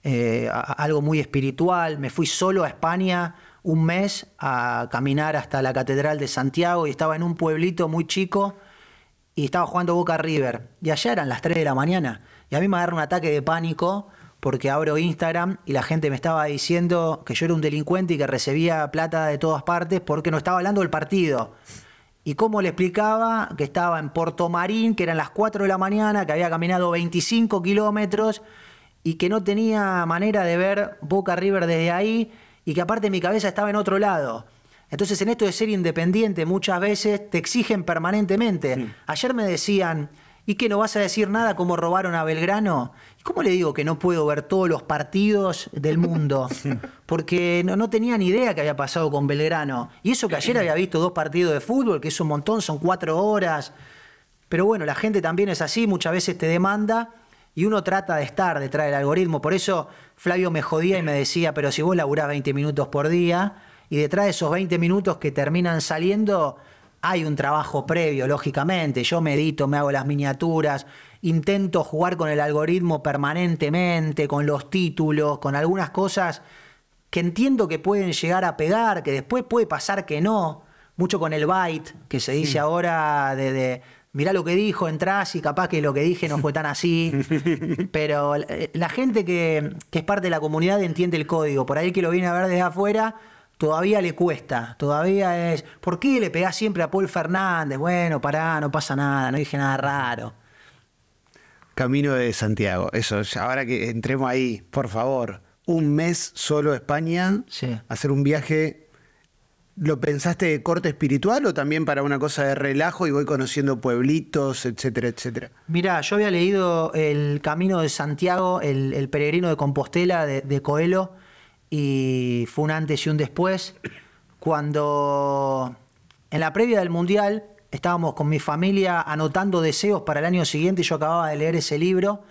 eh, algo muy espiritual, me fui solo a España un mes a caminar hasta la Catedral de Santiago y estaba en un pueblito muy chico y estaba jugando Boca River. Y allá eran las 3 de la mañana. Y a mí me agarra un ataque de pánico porque abro Instagram y la gente me estaba diciendo que yo era un delincuente y que recibía plata de todas partes porque no estaba hablando del partido. Y cómo le explicaba que estaba en Puerto Marín, que eran las 4 de la mañana, que había caminado 25 kilómetros y que no tenía manera de ver Boca River desde ahí y que aparte mi cabeza estaba en otro lado. Entonces en esto de ser independiente muchas veces te exigen permanentemente. Ayer me decían, ¿Y qué? ¿No vas a decir nada como robaron a Belgrano? ¿Y cómo le digo que no puedo ver todos los partidos del mundo? Porque no, tenía ni idea que había pasado con Belgrano. Y eso que ayer había visto dos partidos de fútbol, que es un montón, son cuatro horas. Pero bueno, la gente también es así, muchas veces te demanda y uno trata de estar detrás del algoritmo. Por eso Flavio me jodía y me decía, pero si vos laburás 20 minutos por día y detrás de esos 20 minutos que terminan saliendo hay un trabajo previo, lógicamente. Yo medito, me hago las miniaturas, intento jugar con el algoritmo permanentemente, con los títulos, con algunas cosas que entiendo que pueden llegar a pegar, que después puede pasar que no. Mucho con el byte, que se dice ahora de, de mirá lo que dijo, entrás y capaz que lo que dije no fue tan así. Pero eh, la gente que, es parte de la comunidad entiende el código. Por ahí que lo viene a ver desde afuera todavía le cuesta, todavía es, ¿por qué le pegás siempre a Paul Fernández? Bueno, pará, no pasa nada, no dije nada raro. Camino de Santiago, eso, ahora que entremos ahí, por favor, un mes solo a España, hacer un viaje ¿Lo pensaste de corte espiritual o también para una cosa de relajo y voy conociendo pueblitos, etcétera, etcétera? Mira, yo había leído El Camino de Santiago, El, Peregrino de Compostela de, de, Coelho, y fue un antes y un después. Cuando en la previa del Mundial estábamos con mi familia anotando deseos para el año siguiente, yo acababa de leer ese libro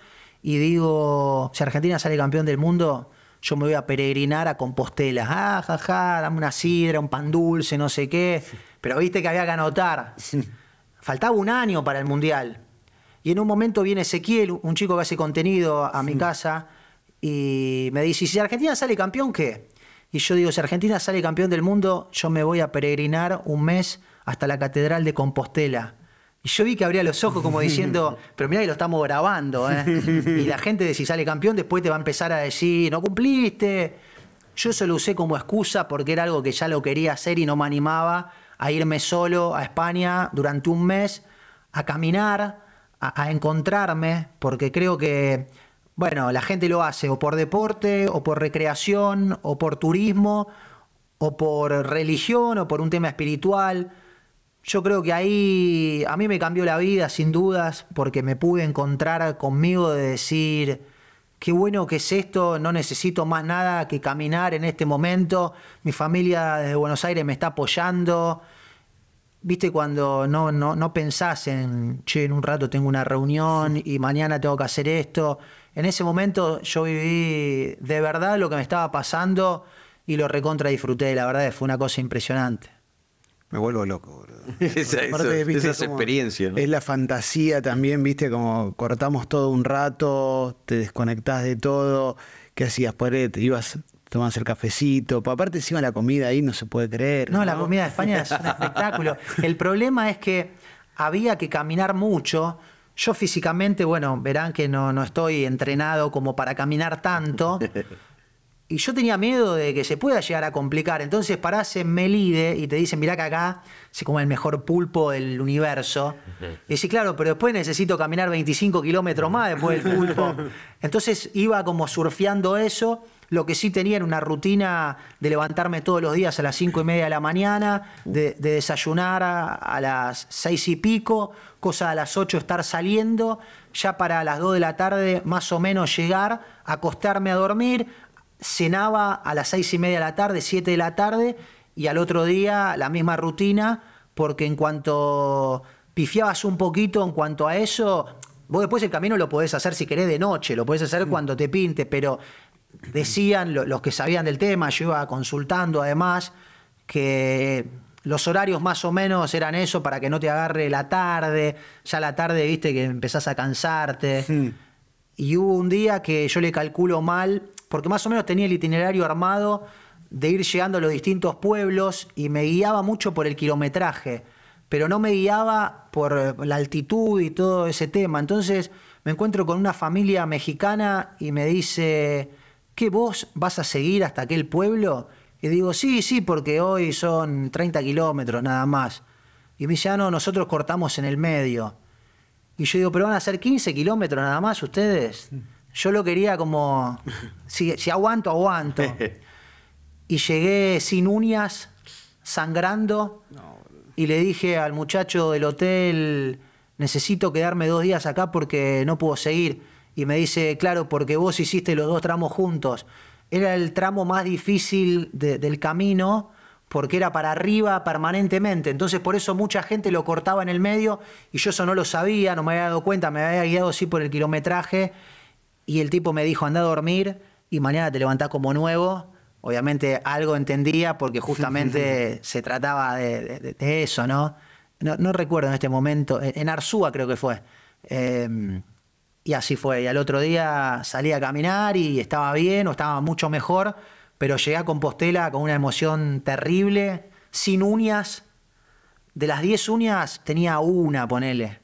y digo, si Argentina sale campeón del mundo, yo me voy a peregrinar a Compostela. Ah, jaja, dame una sidra, un pan dulce, no sé qué. Pero viste que había que anotar. Faltaba un año para el Mundial. Y en un momento viene Ezequiel, un chico que hace contenido a mi casa, y me dice, si Argentina sale campeón qué? Y yo digo, si Argentina sale campeón del mundo, yo me voy a peregrinar un mes hasta la Catedral de Compostela. Y yo vi que abría los ojos como diciendo, pero mira que lo estamos grabando. ¿eh?". Y la gente de si sale campeón después te va a empezar a decir, no cumpliste. Yo eso lo usé como excusa porque era algo que ya lo quería hacer y no me animaba a irme solo a España durante un mes, a caminar, a encontrarme, porque creo que bueno, la gente lo hace o por deporte, o por recreación, o por turismo, o por religión, o por un tema espiritual. Yo creo que ahí a mí me cambió la vida, sin dudas, porque me pude encontrar conmigo de decir, qué bueno que es esto, no necesito más nada que caminar en este momento, mi familia de Buenos Aires me está apoyando. Viste cuando no, no, no pensás en, che, en un rato tengo una reunión y mañana tengo que hacer esto en ese momento yo viví de verdad lo que me estaba pasando y lo recontra disfruté, la verdad fue una cosa impresionante. Me vuelvo loco, boludo. Esa, esa experiencia, Es la fantasía también, viste, como cortamos todo un rato, te desconectás de todo. ¿Qué hacías? Por te ibas, tomabas el cafecito. Aparte, encima la comida ahí no se puede creer. ¿no? la comida de España es un espectáculo. El problema es que había que caminar mucho. Yo físicamente, bueno, verán que no, no estoy entrenado como para caminar tanto. Y yo tenía miedo de que se pueda llegar a complicar. Entonces parás en Melide y te dicen, mirá que acá se come el mejor pulpo del universo. Y sí claro, pero después necesito caminar 25 kilómetros más después del pulpo. Entonces iba como surfeando eso lo que sí tenía era una rutina de levantarme todos los días a las cinco y media de la mañana, de, desayunar a, las seis y pico, cosa a las 8 estar saliendo, ya para las 2 de la tarde más o menos llegar, acostarme a dormir, cenaba a las seis y media de la tarde, siete de la tarde, y al otro día la misma rutina, porque en cuanto pifiabas un poquito en cuanto a eso, Vos después el camino lo podés hacer si querés de noche, lo podés hacer mm. cuando te pinte, pero decían los que sabían del tema, yo iba consultando además, que los horarios más o menos eran eso para que no te agarre la tarde, ya la tarde viste que empezás a cansarte. Y hubo un día que yo le calculo mal, porque más o menos tenía el itinerario armado de ir llegando a los distintos pueblos y me guiaba mucho por el kilometraje, pero no me guiaba por la altitud y todo ese tema. Entonces me encuentro con una familia mexicana y me dice, ¿qué vos vas a seguir hasta aquel pueblo? Y digo, sí, sí, porque hoy son 30 kilómetros nada más. Y me dice, ah, no, nosotros cortamos en el medio. Y yo digo, pero van a ser 15 kilómetros nada más ustedes. Yo lo quería como, si, aguanto, aguanto. y llegué sin uñas, sangrando, y le dije al muchacho del hotel, necesito quedarme dos días acá porque no puedo seguir y me dice, claro, porque vos hiciste los dos tramos juntos. Era el tramo más difícil del camino porque era para arriba permanentemente. Entonces por eso mucha gente lo cortaba en el medio y yo eso no lo sabía, no me había dado cuenta, me había guiado así por el kilometraje y el tipo me dijo, anda a dormir y mañana te levantás como nuevo. Obviamente algo entendía porque justamente se trataba de, eso, ¿no? ¿no? recuerdo en este momento, en Arzúa creo que fue. Em, y así fue. Y al otro día salí a caminar y estaba bien o estaba mucho mejor, pero llegué a Compostela con una emoción terrible, sin uñas. De las 10 uñas tenía una, ponele.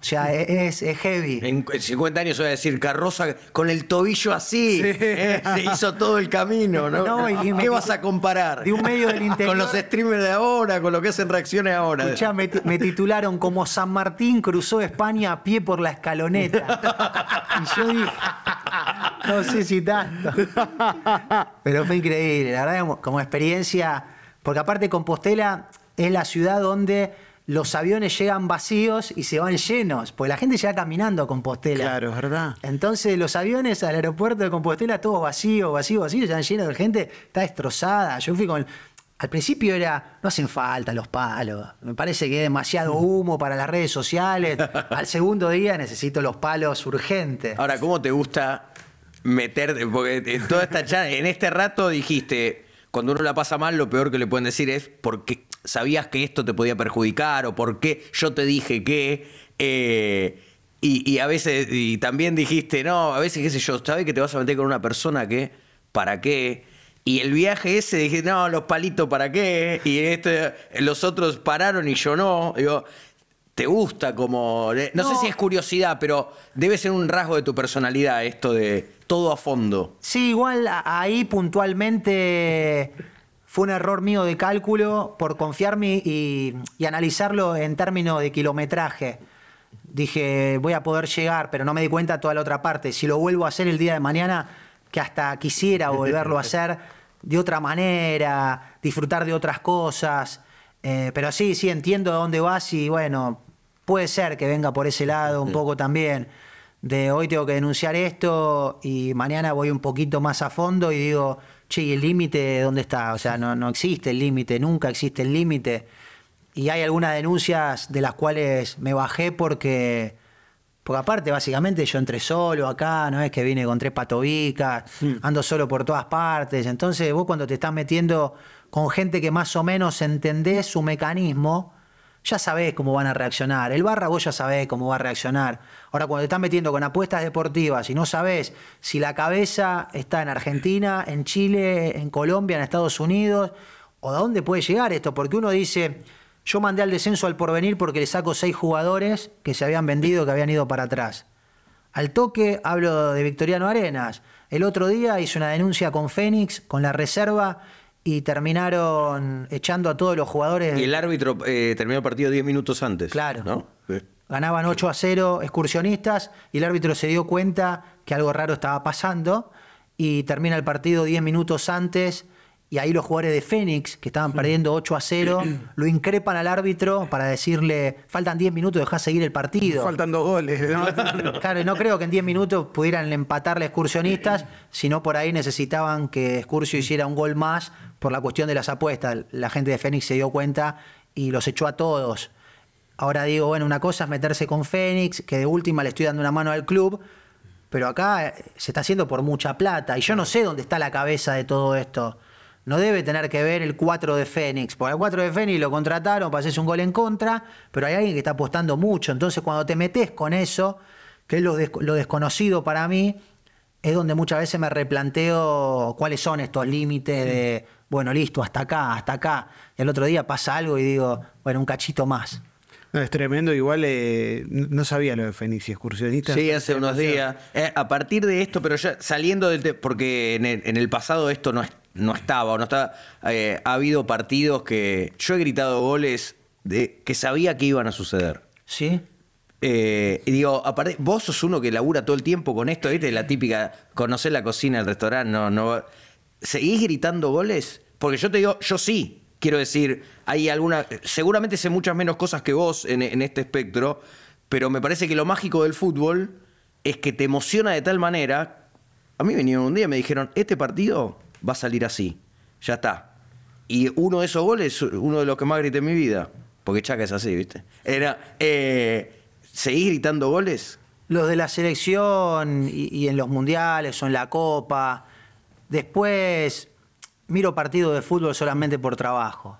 O sea, es, heavy. En 50 años voy a decir, carroza con el tobillo así, eh, se hizo todo el camino, ¿no? ¿Qué vas a comparar? De un medio del interior. Con los streamers de ahora, con lo que hacen reacciones ahora. Escuchá, me, me titularon como San Martín cruzó España a pie por la escaloneta. y yo dije, no sé si tanto. Pero fue increíble, la verdad, como experiencia, porque aparte Compostela es la ciudad donde los aviones llegan vacíos y se van llenos, porque la gente llega caminando a Compostela. Claro, verdad. Entonces los aviones al aeropuerto de Compostela, todo vacío, vacío, vacío, están llenos de gente, está destrozada. Yo fui con... Al principio era, no hacen falta los palos, me parece que es demasiado humo para las redes sociales. Al segundo día necesito los palos urgentes. Ahora, ¿cómo te gusta meterte? Porque en toda esta en este rato dijiste, cuando uno la pasa mal, lo peor que le pueden decir es, ¿por qué? sabías que esto te podía perjudicar o por qué yo te dije que... Eh, y, a veces, y también dijiste, no, a veces, qué sé yo, sabes que te vas a meter con una persona que, ¿para qué? Y el viaje ese, dije, no, los palitos, ¿para qué? Y este, los otros pararon y yo no. Digo, te gusta como... Eh? no, sé si es curiosidad, pero debe ser un rasgo de tu personalidad esto de todo a fondo. Sí, igual ahí puntualmente fue un error mío de cálculo por confiarme y, analizarlo en términos de kilometraje. Dije, voy a poder llegar, pero no me di cuenta toda la otra parte. Si lo vuelvo a hacer el día de mañana, que hasta quisiera volverlo a hacer de otra manera, disfrutar de otras cosas. Eh, pero sí, sí, entiendo de dónde vas y bueno, puede ser que venga por ese lado un poco también. De hoy tengo que denunciar esto y mañana voy un poquito más a fondo y digo, che, ¿y el límite dónde está? O sea, no, no existe el límite, nunca existe el límite. Y hay algunas denuncias de las cuales me bajé porque, porque aparte, básicamente, yo entré solo acá, no es que vine con tres patobicas, hmm. ando solo por todas partes. Entonces, vos cuando te estás metiendo con gente que más o menos entendés su mecanismo, ya sabés cómo van a reaccionar. El barra vos ya sabés cómo va a reaccionar. Ahora, cuando te están metiendo con apuestas deportivas y no sabés si la cabeza está en Argentina, en Chile, en Colombia, en Estados Unidos, o de dónde puede llegar esto, porque uno dice, yo mandé al descenso al porvenir porque le saco seis jugadores que se habían vendido, que habían ido para atrás. Al toque hablo de Victoriano Arenas. El otro día hizo una denuncia con Fénix, con la reserva, y terminaron echando a todos los jugadores. Y el árbitro eh, terminó el partido 10 minutos antes. Claro. ¿no? Ganaban 8 a 0 excursionistas y el árbitro se dio cuenta que algo raro estaba pasando y termina el partido 10 minutos antes y ahí los jugadores de Fénix, que estaban perdiendo 8 a 0, lo increpan al árbitro para decirle, faltan 10 minutos, dejá seguir el partido. Faltan dos goles. Claro, no creo que en 10 minutos pudieran empatarle excursionistas, sino por ahí necesitaban que Excursio hiciera un gol más por la cuestión de las apuestas. La gente de Fénix se dio cuenta y los echó a todos. Ahora digo, bueno, una cosa es meterse con Fénix, que de última le estoy dando una mano al club, pero acá se está haciendo por mucha plata y yo no sé dónde está la cabeza de todo esto no debe tener que ver el 4 de Fénix, porque el 4 de Fénix lo contrataron para un gol en contra, pero hay alguien que está apostando mucho, entonces cuando te metes con eso, que es lo, desconocido para mí, es donde muchas veces me replanteo cuáles son estos límites de, bueno, listo, hasta acá, hasta acá, y el otro día pasa algo y digo, bueno, un cachito más. es tremendo, igual eh, no sabía lo de Fénix y excursionista. Sí, hace unos días. Eh, a partir de esto, pero ya saliendo del... tema, Porque en el, pasado esto no está no estaba o no estaba. Eh, ha habido partidos que yo he gritado goles de, que sabía que iban a suceder. Sí. Eh, y digo, aparte, vos sos uno que labura todo el tiempo con esto, ¿viste? La típica, conocer la cocina, el restaurante, no, no. ¿Seguís gritando goles? Porque yo te digo, yo sí. Quiero decir, hay alguna. Seguramente sé muchas menos cosas que vos en, este espectro, pero me parece que lo mágico del fútbol es que te emociona de tal manera. A mí venía un día y me dijeron, este partido va a salir así. Ya está. Y uno de esos goles, uno de los que más grité en mi vida, porque Chaca es así, ¿viste? Era, eh, ¿seguís gritando goles? Los de la selección y, en los mundiales o en la Copa. Después miro partidos de fútbol solamente por trabajo.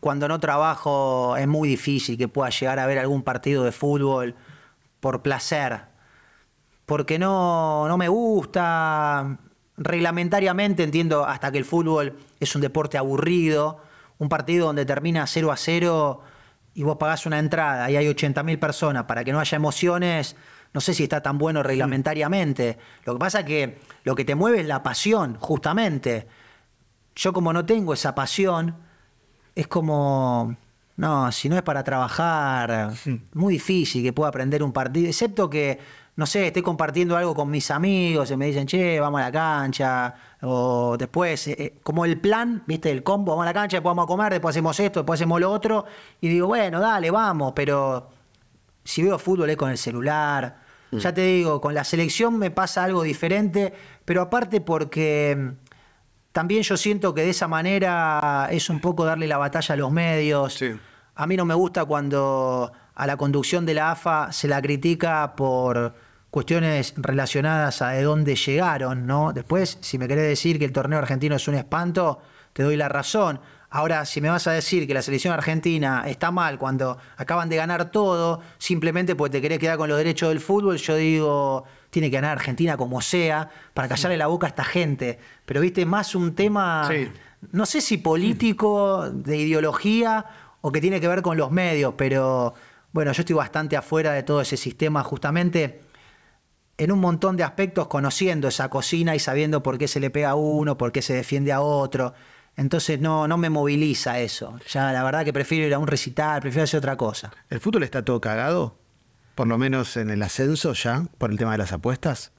Cuando no trabajo es muy difícil que pueda llegar a ver algún partido de fútbol por placer. Porque no, no me gusta, reglamentariamente entiendo hasta que el fútbol es un deporte aburrido, un partido donde termina 0 a 0 y vos pagás una entrada y hay 80.000 personas para que no haya emociones, no sé si está tan bueno reglamentariamente. Lo que pasa es que lo que te mueve es la pasión, justamente. Yo como no tengo esa pasión, es como, no, si no es para trabajar, mm. muy difícil que pueda aprender un partido, excepto que no sé, estoy compartiendo algo con mis amigos y me dicen, che, vamos a la cancha, o después, eh, eh, como el plan, viste, el combo, vamos a la cancha, después vamos a comer, después hacemos esto, después hacemos lo otro, y digo, bueno, dale, vamos, pero si veo fútbol es con el celular, mm. ya te digo, con la selección me pasa algo diferente, pero aparte porque mm, también yo siento que de esa manera es un poco darle la batalla a los medios. A mí no me gusta cuando a la conducción de la AFA se la critica por cuestiones relacionadas a de dónde llegaron, ¿no? Después, si me querés decir que el torneo argentino es un espanto, te doy la razón. Ahora, si me vas a decir que la selección argentina está mal cuando acaban de ganar todo, simplemente porque te querés quedar con los derechos del fútbol, yo digo, tiene que ganar Argentina como sea, para callarle la boca a esta gente. Pero viste, más un tema, no sé si político, de ideología, o que tiene que ver con los medios, pero bueno, yo estoy bastante afuera de todo ese sistema justamente en un montón de aspectos conociendo esa cocina y sabiendo por qué se le pega a uno, por qué se defiende a otro. Entonces no, no me moviliza eso. Ya la verdad que prefiero ir a un recital, prefiero hacer otra cosa. ¿El fútbol está todo cagado? Por lo menos en el ascenso ya, por el tema de las apuestas.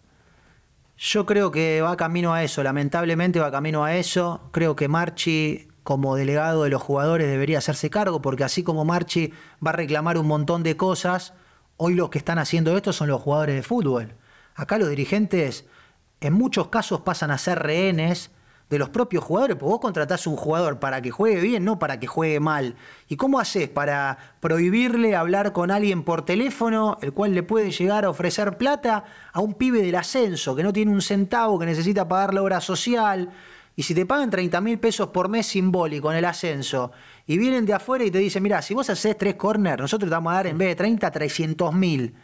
Yo creo que va camino a eso, lamentablemente va camino a eso. Creo que Marchi, como delegado de los jugadores, debería hacerse cargo, porque así como Marchi va a reclamar un montón de cosas, hoy los que están haciendo esto son los jugadores de fútbol. Acá los dirigentes en muchos casos pasan a ser rehenes de los propios jugadores, porque vos contratás a un jugador para que juegue bien, no para que juegue mal. ¿Y cómo haces para prohibirle hablar con alguien por teléfono, el cual le puede llegar a ofrecer plata a un pibe del ascenso, que no tiene un centavo, que necesita pagar la obra social? Y si te pagan 30 mil pesos por mes simbólico en el ascenso, y vienen de afuera y te dicen, mira, si vos haces tres corners, nosotros te vamos a dar en vez de 30, 300 mil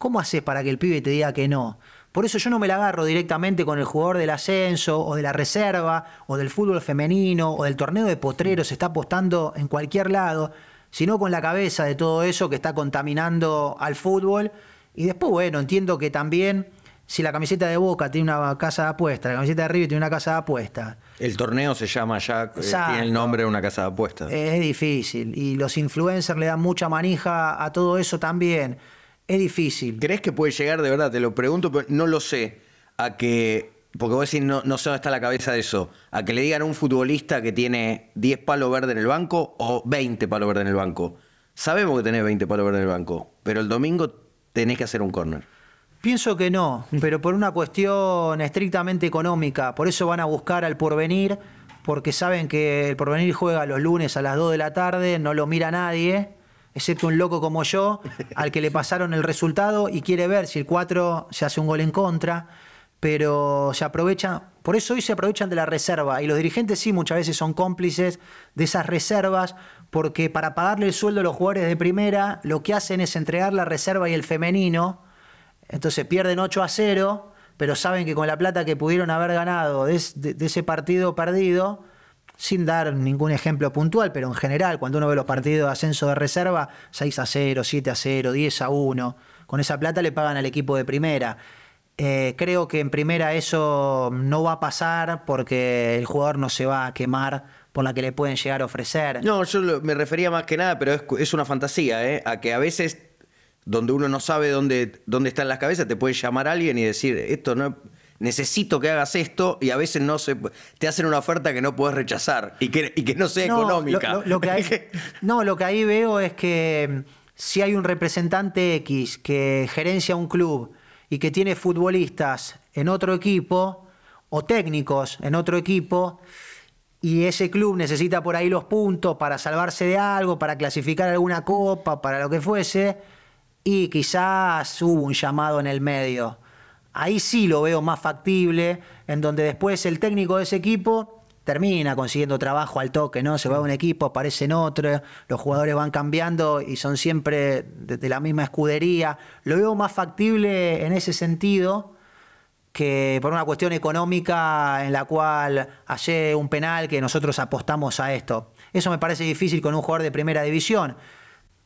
¿Cómo haces para que el pibe te diga que no? Por eso yo no me la agarro directamente con el jugador del ascenso o de la reserva o del fútbol femenino o del torneo de potreros, se está apostando en cualquier lado, sino con la cabeza de todo eso que está contaminando al fútbol. Y después, bueno, entiendo que también si la camiseta de Boca tiene una casa de apuesta, la camiseta de River tiene una casa de apuesta. El torneo se llama ya, eh, tiene el nombre de una casa de apuesta. Es difícil y los influencers le dan mucha manija a todo eso también. Es difícil. ¿Crees que puede llegar, de verdad, te lo pregunto, pero no lo sé, a que, porque voy decís, no, no sé dónde está la cabeza de eso, a que le digan a un futbolista que tiene 10 palos verdes en el banco o 20 palos verdes en el banco? Sabemos que tenés 20 palos verdes en el banco, pero el domingo tenés que hacer un corner. Pienso que no, pero por una cuestión estrictamente económica. Por eso van a buscar al porvenir, porque saben que el porvenir juega los lunes a las 2 de la tarde, no lo mira nadie excepto un loco como yo, al que le pasaron el resultado y quiere ver si el 4 se hace un gol en contra, pero se aprovechan, por eso hoy se aprovechan de la reserva y los dirigentes sí muchas veces son cómplices de esas reservas porque para pagarle el sueldo a los jugadores de primera lo que hacen es entregar la reserva y el femenino, entonces pierden 8 a 0, pero saben que con la plata que pudieron haber ganado de, de ese partido perdido, sin dar ningún ejemplo puntual, pero en general, cuando uno ve los partidos de ascenso de reserva, 6 a 0, 7 a 0, 10 a 1, con esa plata le pagan al equipo de primera. Eh, creo que en primera eso no va a pasar porque el jugador no se va a quemar por la que le pueden llegar a ofrecer. No, yo me refería más que nada, pero es, una fantasía, ¿eh? a que a veces donde uno no sabe dónde, dónde están las cabezas, te puede llamar a alguien y decir, esto no... Es necesito que hagas esto y a veces no se te hacen una oferta que no puedes rechazar y que, no sea económica. no, lo que ahí veo es que mm, si hay un representante X que gerencia un club y que tiene futbolistas en otro equipo o técnicos en otro equipo y ese club necesita por ahí los puntos para salvarse de algo, para clasificar alguna copa, para lo que fuese, y quizás hubo un llamado en el medio ahí sí lo veo más factible, en donde después el técnico de ese equipo termina consiguiendo trabajo al toque, ¿no? Se va a un equipo, aparece en otro, los jugadores van cambiando y son siempre de, la misma escudería. Lo veo más factible en ese sentido que por una cuestión económica en la cual hace un penal que nosotros apostamos a esto. Eso me parece difícil con un jugador de primera división.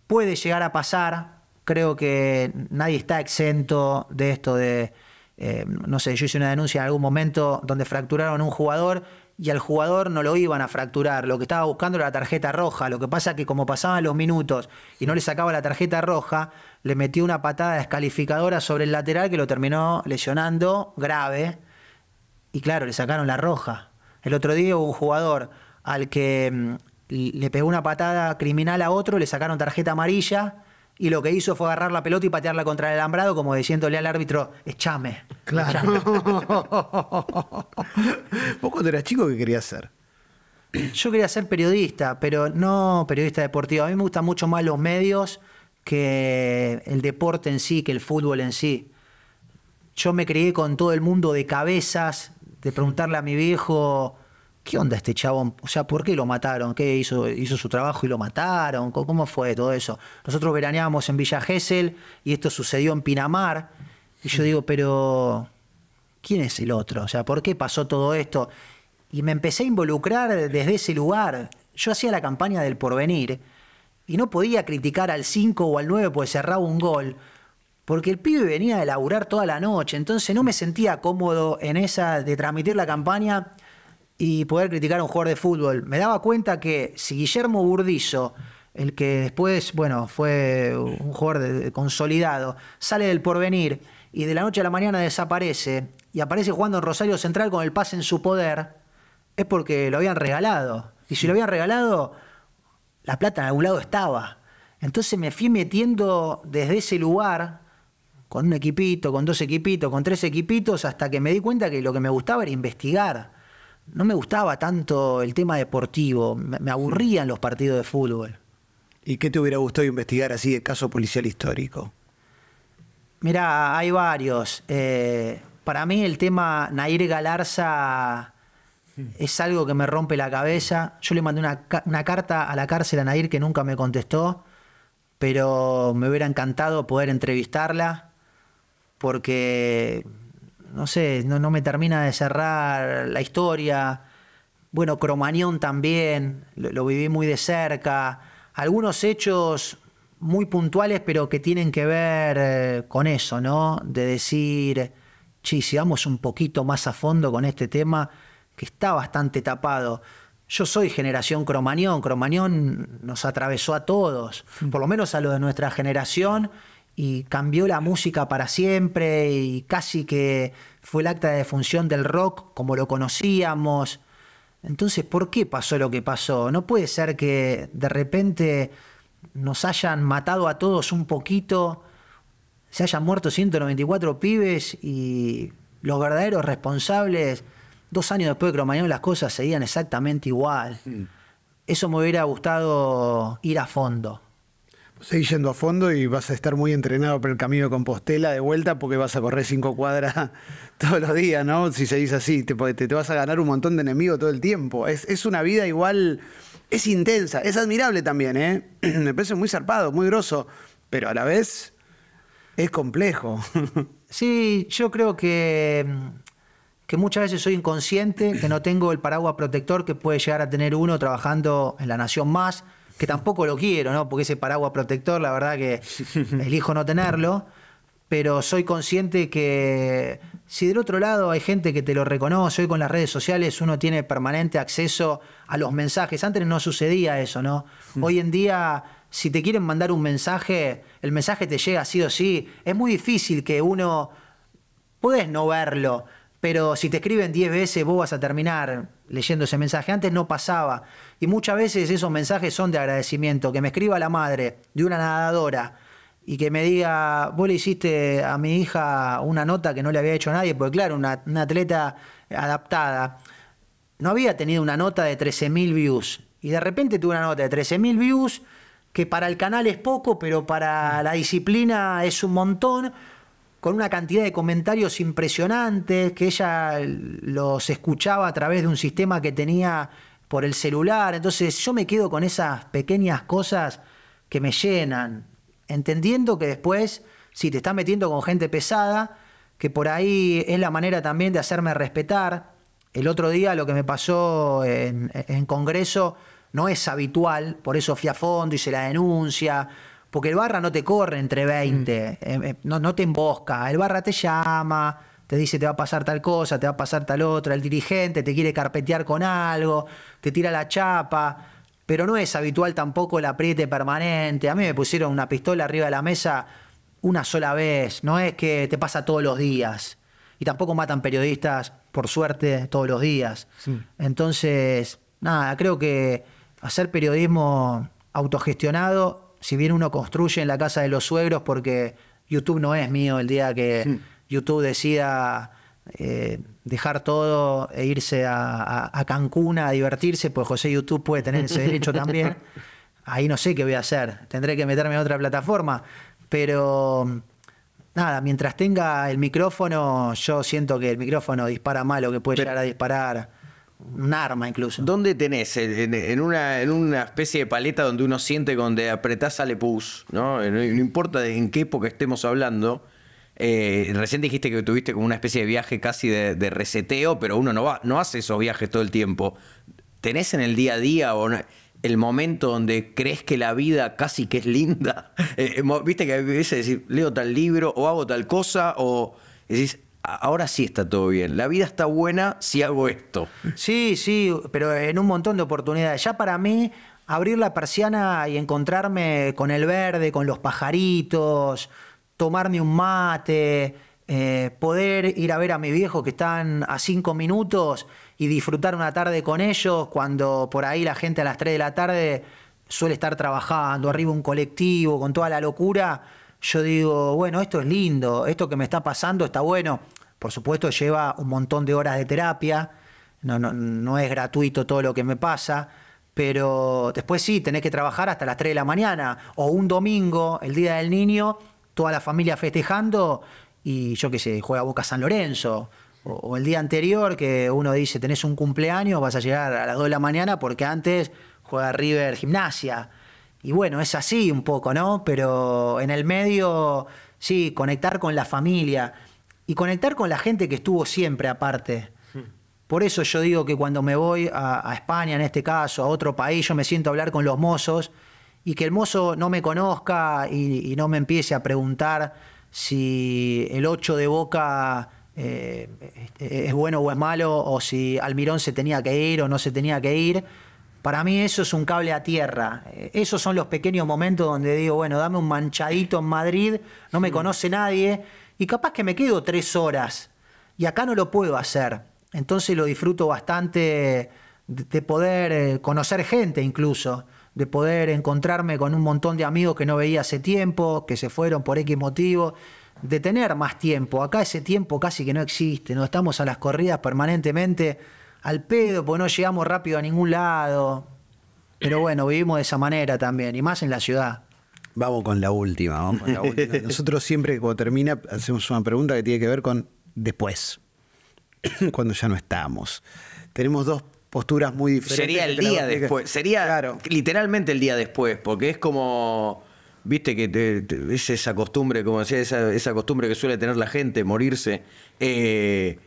Puede llegar a pasar, creo que nadie está exento de esto de eh, no sé, yo hice una denuncia en algún momento donde fracturaron a un jugador y al jugador no lo iban a fracturar, lo que estaba buscando era la tarjeta roja, lo que pasa que como pasaban los minutos y no le sacaba la tarjeta roja, le metió una patada descalificadora sobre el lateral que lo terminó lesionando grave y claro, le sacaron la roja. El otro día hubo un jugador al que mm, le pegó una patada criminal a otro, le sacaron tarjeta amarilla y lo que hizo fue agarrar la pelota y patearla contra el alambrado, como diciéndole al árbitro, echame. Claro. ¿Vos cuando eras chico qué querías ser? Yo quería ser periodista, pero no periodista deportivo. A mí me gustan mucho más los medios que el deporte en sí, que el fútbol en sí. Yo me crié con todo el mundo de cabezas, de preguntarle a mi viejo ¿qué onda este chabón? O sea, ¿por qué lo mataron? ¿Qué hizo? ¿Hizo su trabajo y lo mataron? ¿Cómo fue todo eso? Nosotros veraneábamos en Villa Gesell y esto sucedió en Pinamar. Y yo digo, pero ¿quién es el otro? O sea, ¿por qué pasó todo esto? Y me empecé a involucrar desde ese lugar. Yo hacía la campaña del porvenir y no podía criticar al 5 o al 9 porque cerraba un gol. Porque el pibe venía de laburar toda la noche, entonces no me sentía cómodo en esa de transmitir la campaña y poder criticar a un jugador de fútbol. Me daba cuenta que si Guillermo Burdizo, el que después, bueno, fue un jugador consolidado, sale del porvenir y de la noche a la mañana desaparece y aparece jugando en Rosario Central con el pase en su poder, es porque lo habían regalado. Y si lo habían regalado, la plata en algún lado estaba. Entonces me fui metiendo desde ese lugar, con un equipito, con dos equipitos, con tres equipitos, hasta que me di cuenta que lo que me gustaba era investigar no me gustaba tanto el tema deportivo, me, aburrían los partidos de fútbol. ¿Y qué te hubiera gustado investigar así de caso policial histórico? Mira, hay varios. Eh, para mí el tema Nair Galarza es algo que me rompe la cabeza. Yo le mandé una carta a la cárcel a Nair que nunca me contestó, pero me hubiera encantado poder entrevistarla porque no sé, no, me termina de cerrar la historia. Bueno, Cromañón también, lo, viví muy de cerca. Algunos hechos muy puntuales, pero que tienen que ver eh, con eso, ¿no? De decir, si vamos un poquito más a fondo con este tema, que está bastante tapado. Yo soy generación Cromañón, Cromañón nos atravesó a todos, mm. por lo menos a lo de nuestra generación y cambió la música para siempre y casi que fue el acta de defunción del rock como lo conocíamos. Entonces, ¿por qué pasó lo que pasó? No puede ser que de repente nos hayan matado a todos un poquito, se hayan muerto 194 pibes y los verdaderos responsables, dos años después de Cromañón, las cosas seguían exactamente igual. Mm. Eso me hubiera gustado ir a fondo seguís yendo a fondo y vas a estar muy entrenado por el camino de Compostela de vuelta porque vas a correr cinco cuadras todos los días, ¿no? Si seguís así, te, te, vas a ganar un montón de enemigos todo el tiempo. Es, una vida igual, es intensa, es admirable también, ¿eh? Me parece muy zarpado, muy grosso, pero a la vez es complejo. Sí, yo creo que, que muchas veces soy inconsciente, que no tengo el paraguas protector que puede llegar a tener uno trabajando en la Nación Más que tampoco lo quiero, ¿no? Porque ese paraguas protector, la verdad que elijo no tenerlo, pero soy consciente que si del otro lado hay gente que te lo reconoce, hoy con las redes sociales uno tiene permanente acceso a los mensajes, antes no sucedía eso, ¿no? Mm. Hoy en día si te quieren mandar un mensaje, el mensaje te llega sí o sí. Es muy difícil que uno. Puedes no verlo, pero si te escriben 10 veces, vos vas a terminar leyendo ese mensaje. Antes no pasaba. Y muchas veces esos mensajes son de agradecimiento. Que me escriba la madre de una nadadora y que me diga, vos le hiciste a mi hija una nota que no le había hecho a nadie, porque claro, una, atleta adaptada no había tenido una nota de 13.000 views. Y de repente tuve una nota de 13.000 views, que para el canal es poco, pero para la disciplina es un montón con una cantidad de comentarios impresionantes, que ella los escuchaba a través de un sistema que tenía por el celular. Entonces yo me quedo con esas pequeñas cosas que me llenan, entendiendo que después, si te estás metiendo con gente pesada, que por ahí es la manera también de hacerme respetar. El otro día lo que me pasó en, en Congreso no es habitual, por eso fui a fondo, hice la denuncia, porque el barra no te corre entre 20, mm. eh, eh, no, no te embosca, el barra te llama, te dice te va a pasar tal cosa, te va a pasar tal otra, el dirigente te quiere carpetear con algo, te tira la chapa, pero no es habitual tampoco el apriete permanente. A mí me pusieron una pistola arriba de la mesa una sola vez, no es que te pasa todos los días. Y tampoco matan periodistas, por suerte, todos los días. Entonces, nada, creo que hacer periodismo autogestionado si bien uno construye en la casa de los suegros, porque YouTube no es mío el día que YouTube decida eh, dejar todo e irse a, Cancún a divertirse, pues José YouTube puede tener ese derecho también. Ahí no sé qué voy a hacer, tendré que meterme a otra plataforma, pero nada, mientras tenga el micrófono, yo siento que el micrófono dispara mal o que puede llegar a disparar un arma incluso. ¿Dónde tenés? En, una, en una especie de paleta donde uno siente donde apretás sale pus, ¿no? No, importa en qué época estemos hablando. Eh, recién dijiste que tuviste como una especie de viaje casi de, reseteo, pero uno no, va, no hace esos viajes todo el tiempo. ¿Tenés en el día a día o el momento donde crees que la vida casi que es linda? Eh, eh, viste que a veces leo tal libro o hago tal cosa o decís, ahora sí está todo bien. La vida está buena si hago esto. Sí, sí, pero en un montón de oportunidades. Ya para mí, abrir la persiana y encontrarme con el verde, con los pajaritos, tomarme un mate, eh, poder ir a ver a mis viejos que están a cinco minutos y disfrutar una tarde con ellos cuando por ahí la gente a las tres de la tarde suele estar trabajando, arriba un colectivo, con toda la locura yo digo, bueno, esto es lindo, esto que me está pasando está bueno. Por supuesto lleva un montón de horas de terapia, no, no, es gratuito todo lo que me pasa, pero después sí, tenés que trabajar hasta las 3 de la mañana o un domingo, el Día del Niño, toda la familia festejando y yo qué sé, juega Boca San Lorenzo. O, el día anterior que uno dice, tenés un cumpleaños, vas a llegar a las 2 de la mañana porque antes juega River Gimnasia y bueno, es así un poco, ¿no? Pero en el medio, sí, conectar con la familia y conectar con la gente que estuvo siempre aparte. Hmm. Por eso yo digo que cuando me voy a, España, en este caso, a otro país, yo me siento a hablar con los mozos y que el mozo no me conozca y, no me empiece a preguntar si el 8 de boca eh, es bueno o es malo, o si Almirón se tenía que ir o no se tenía que ir para mí eso es un cable a tierra. Eh, esos son los pequeños momentos donde digo, bueno, dame un manchadito en Madrid, no me conoce nadie, y capaz que me quedo tres horas. Y acá no lo puedo hacer. Entonces lo disfruto bastante de poder eh, conocer gente incluso, de poder encontrarme con un montón de amigos que no veía hace tiempo, que se fueron por X motivo, de tener más tiempo. Acá ese tiempo casi que no existe, no estamos a las corridas permanentemente al pedo, pues no llegamos rápido a ningún lado. Pero bueno, vivimos de esa manera también, y más en la ciudad. Vamos con la última, Nosotros siempre cuando termina hacemos una pregunta que tiene que ver con después, cuando ya no estamos. Tenemos dos posturas muy diferentes. Sería el día después, sería literalmente el día después, porque es como... Viste que es esa costumbre, como decía, esa, esa, costumbre que suele tener la gente, morirse. Eh,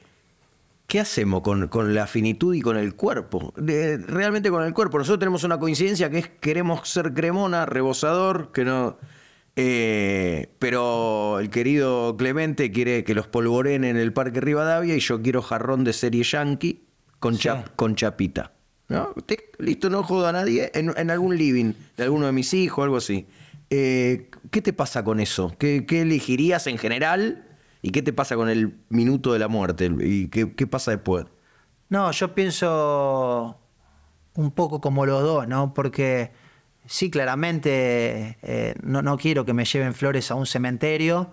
¿qué hacemos con, la finitud y con el cuerpo? realmente con el cuerpo. Nosotros tenemos una coincidencia que es queremos ser cremona, rebosador, que no. Eh, pero el querido Clemente quiere que los polvoren en el Parque Rivadavia y yo quiero jarrón de serie yankee con, chapita. Listo, no jodo a nadie en, algún living de alguno de mis hijos, algo así. Eh, ¿Qué te pasa con eso? ¿Qué, ¿Qué elegirías en general ¿Y qué te pasa con el minuto de la muerte? ¿Y qué, pasa después? No, yo pienso un poco como los dos, ¿no? Porque sí, claramente eh, no, no, quiero que me lleven flores a un cementerio,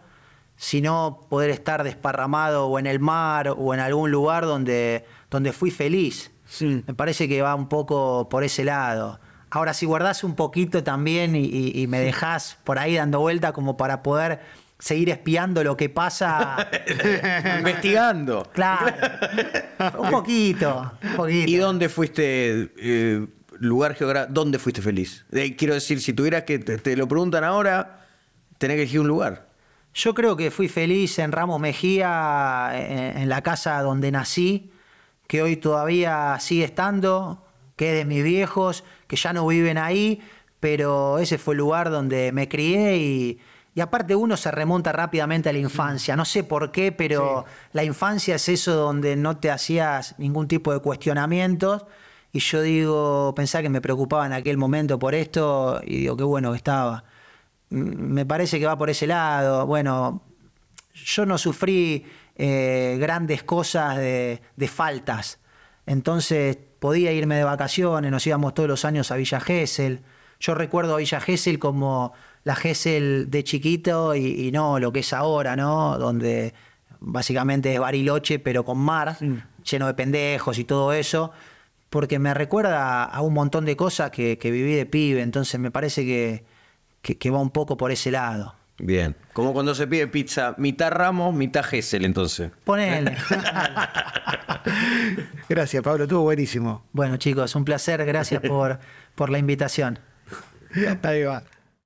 sino poder estar desparramado o en el mar o en algún lugar donde, donde fui feliz. Me parece que va un poco por ese lado. Ahora, si guardás un poquito también y, me dejas dejás por ahí dando vuelta como para poder seguir espiando lo que pasa. Investigando. Claro. un poquito, ¿Y dónde fuiste? Eh, lugar geográfico, ¿dónde fuiste feliz? Eh, quiero decir, si tuvieras que, te, lo preguntan ahora, tenés que elegir un lugar. Yo creo que fui feliz en Ramos Mejía, en, en la casa donde nací, que hoy todavía sigue estando, que es de mis viejos, que ya no viven ahí, pero ese fue el lugar donde me crié y, y aparte uno se remonta rápidamente a la infancia. No sé por qué, pero la infancia es eso donde no te hacías ningún tipo de cuestionamientos. Y yo digo, pensaba que me preocupaba en aquel momento por esto y digo, qué bueno que estaba. Me parece que va por ese lado. Bueno, yo no sufrí eh, grandes cosas de, de faltas. Entonces podía irme de vacaciones, nos íbamos todos los años a Villa Gesell. Yo recuerdo a Villa Gesell como la GESEL de chiquito y, no lo que es ahora, ¿no? Donde básicamente es Bariloche, pero con mar, lleno de pendejos y todo eso, porque me recuerda a un montón de cosas que, viví de pibe, entonces me parece que, que, va un poco por ese lado. Bien. Como cuando se pide pizza, mitad Ramos, mitad Gessel, entonces. Ponele. Gracias, Pablo, estuvo buenísimo. Bueno, chicos, un placer. Gracias por, por la invitación. Ahí va.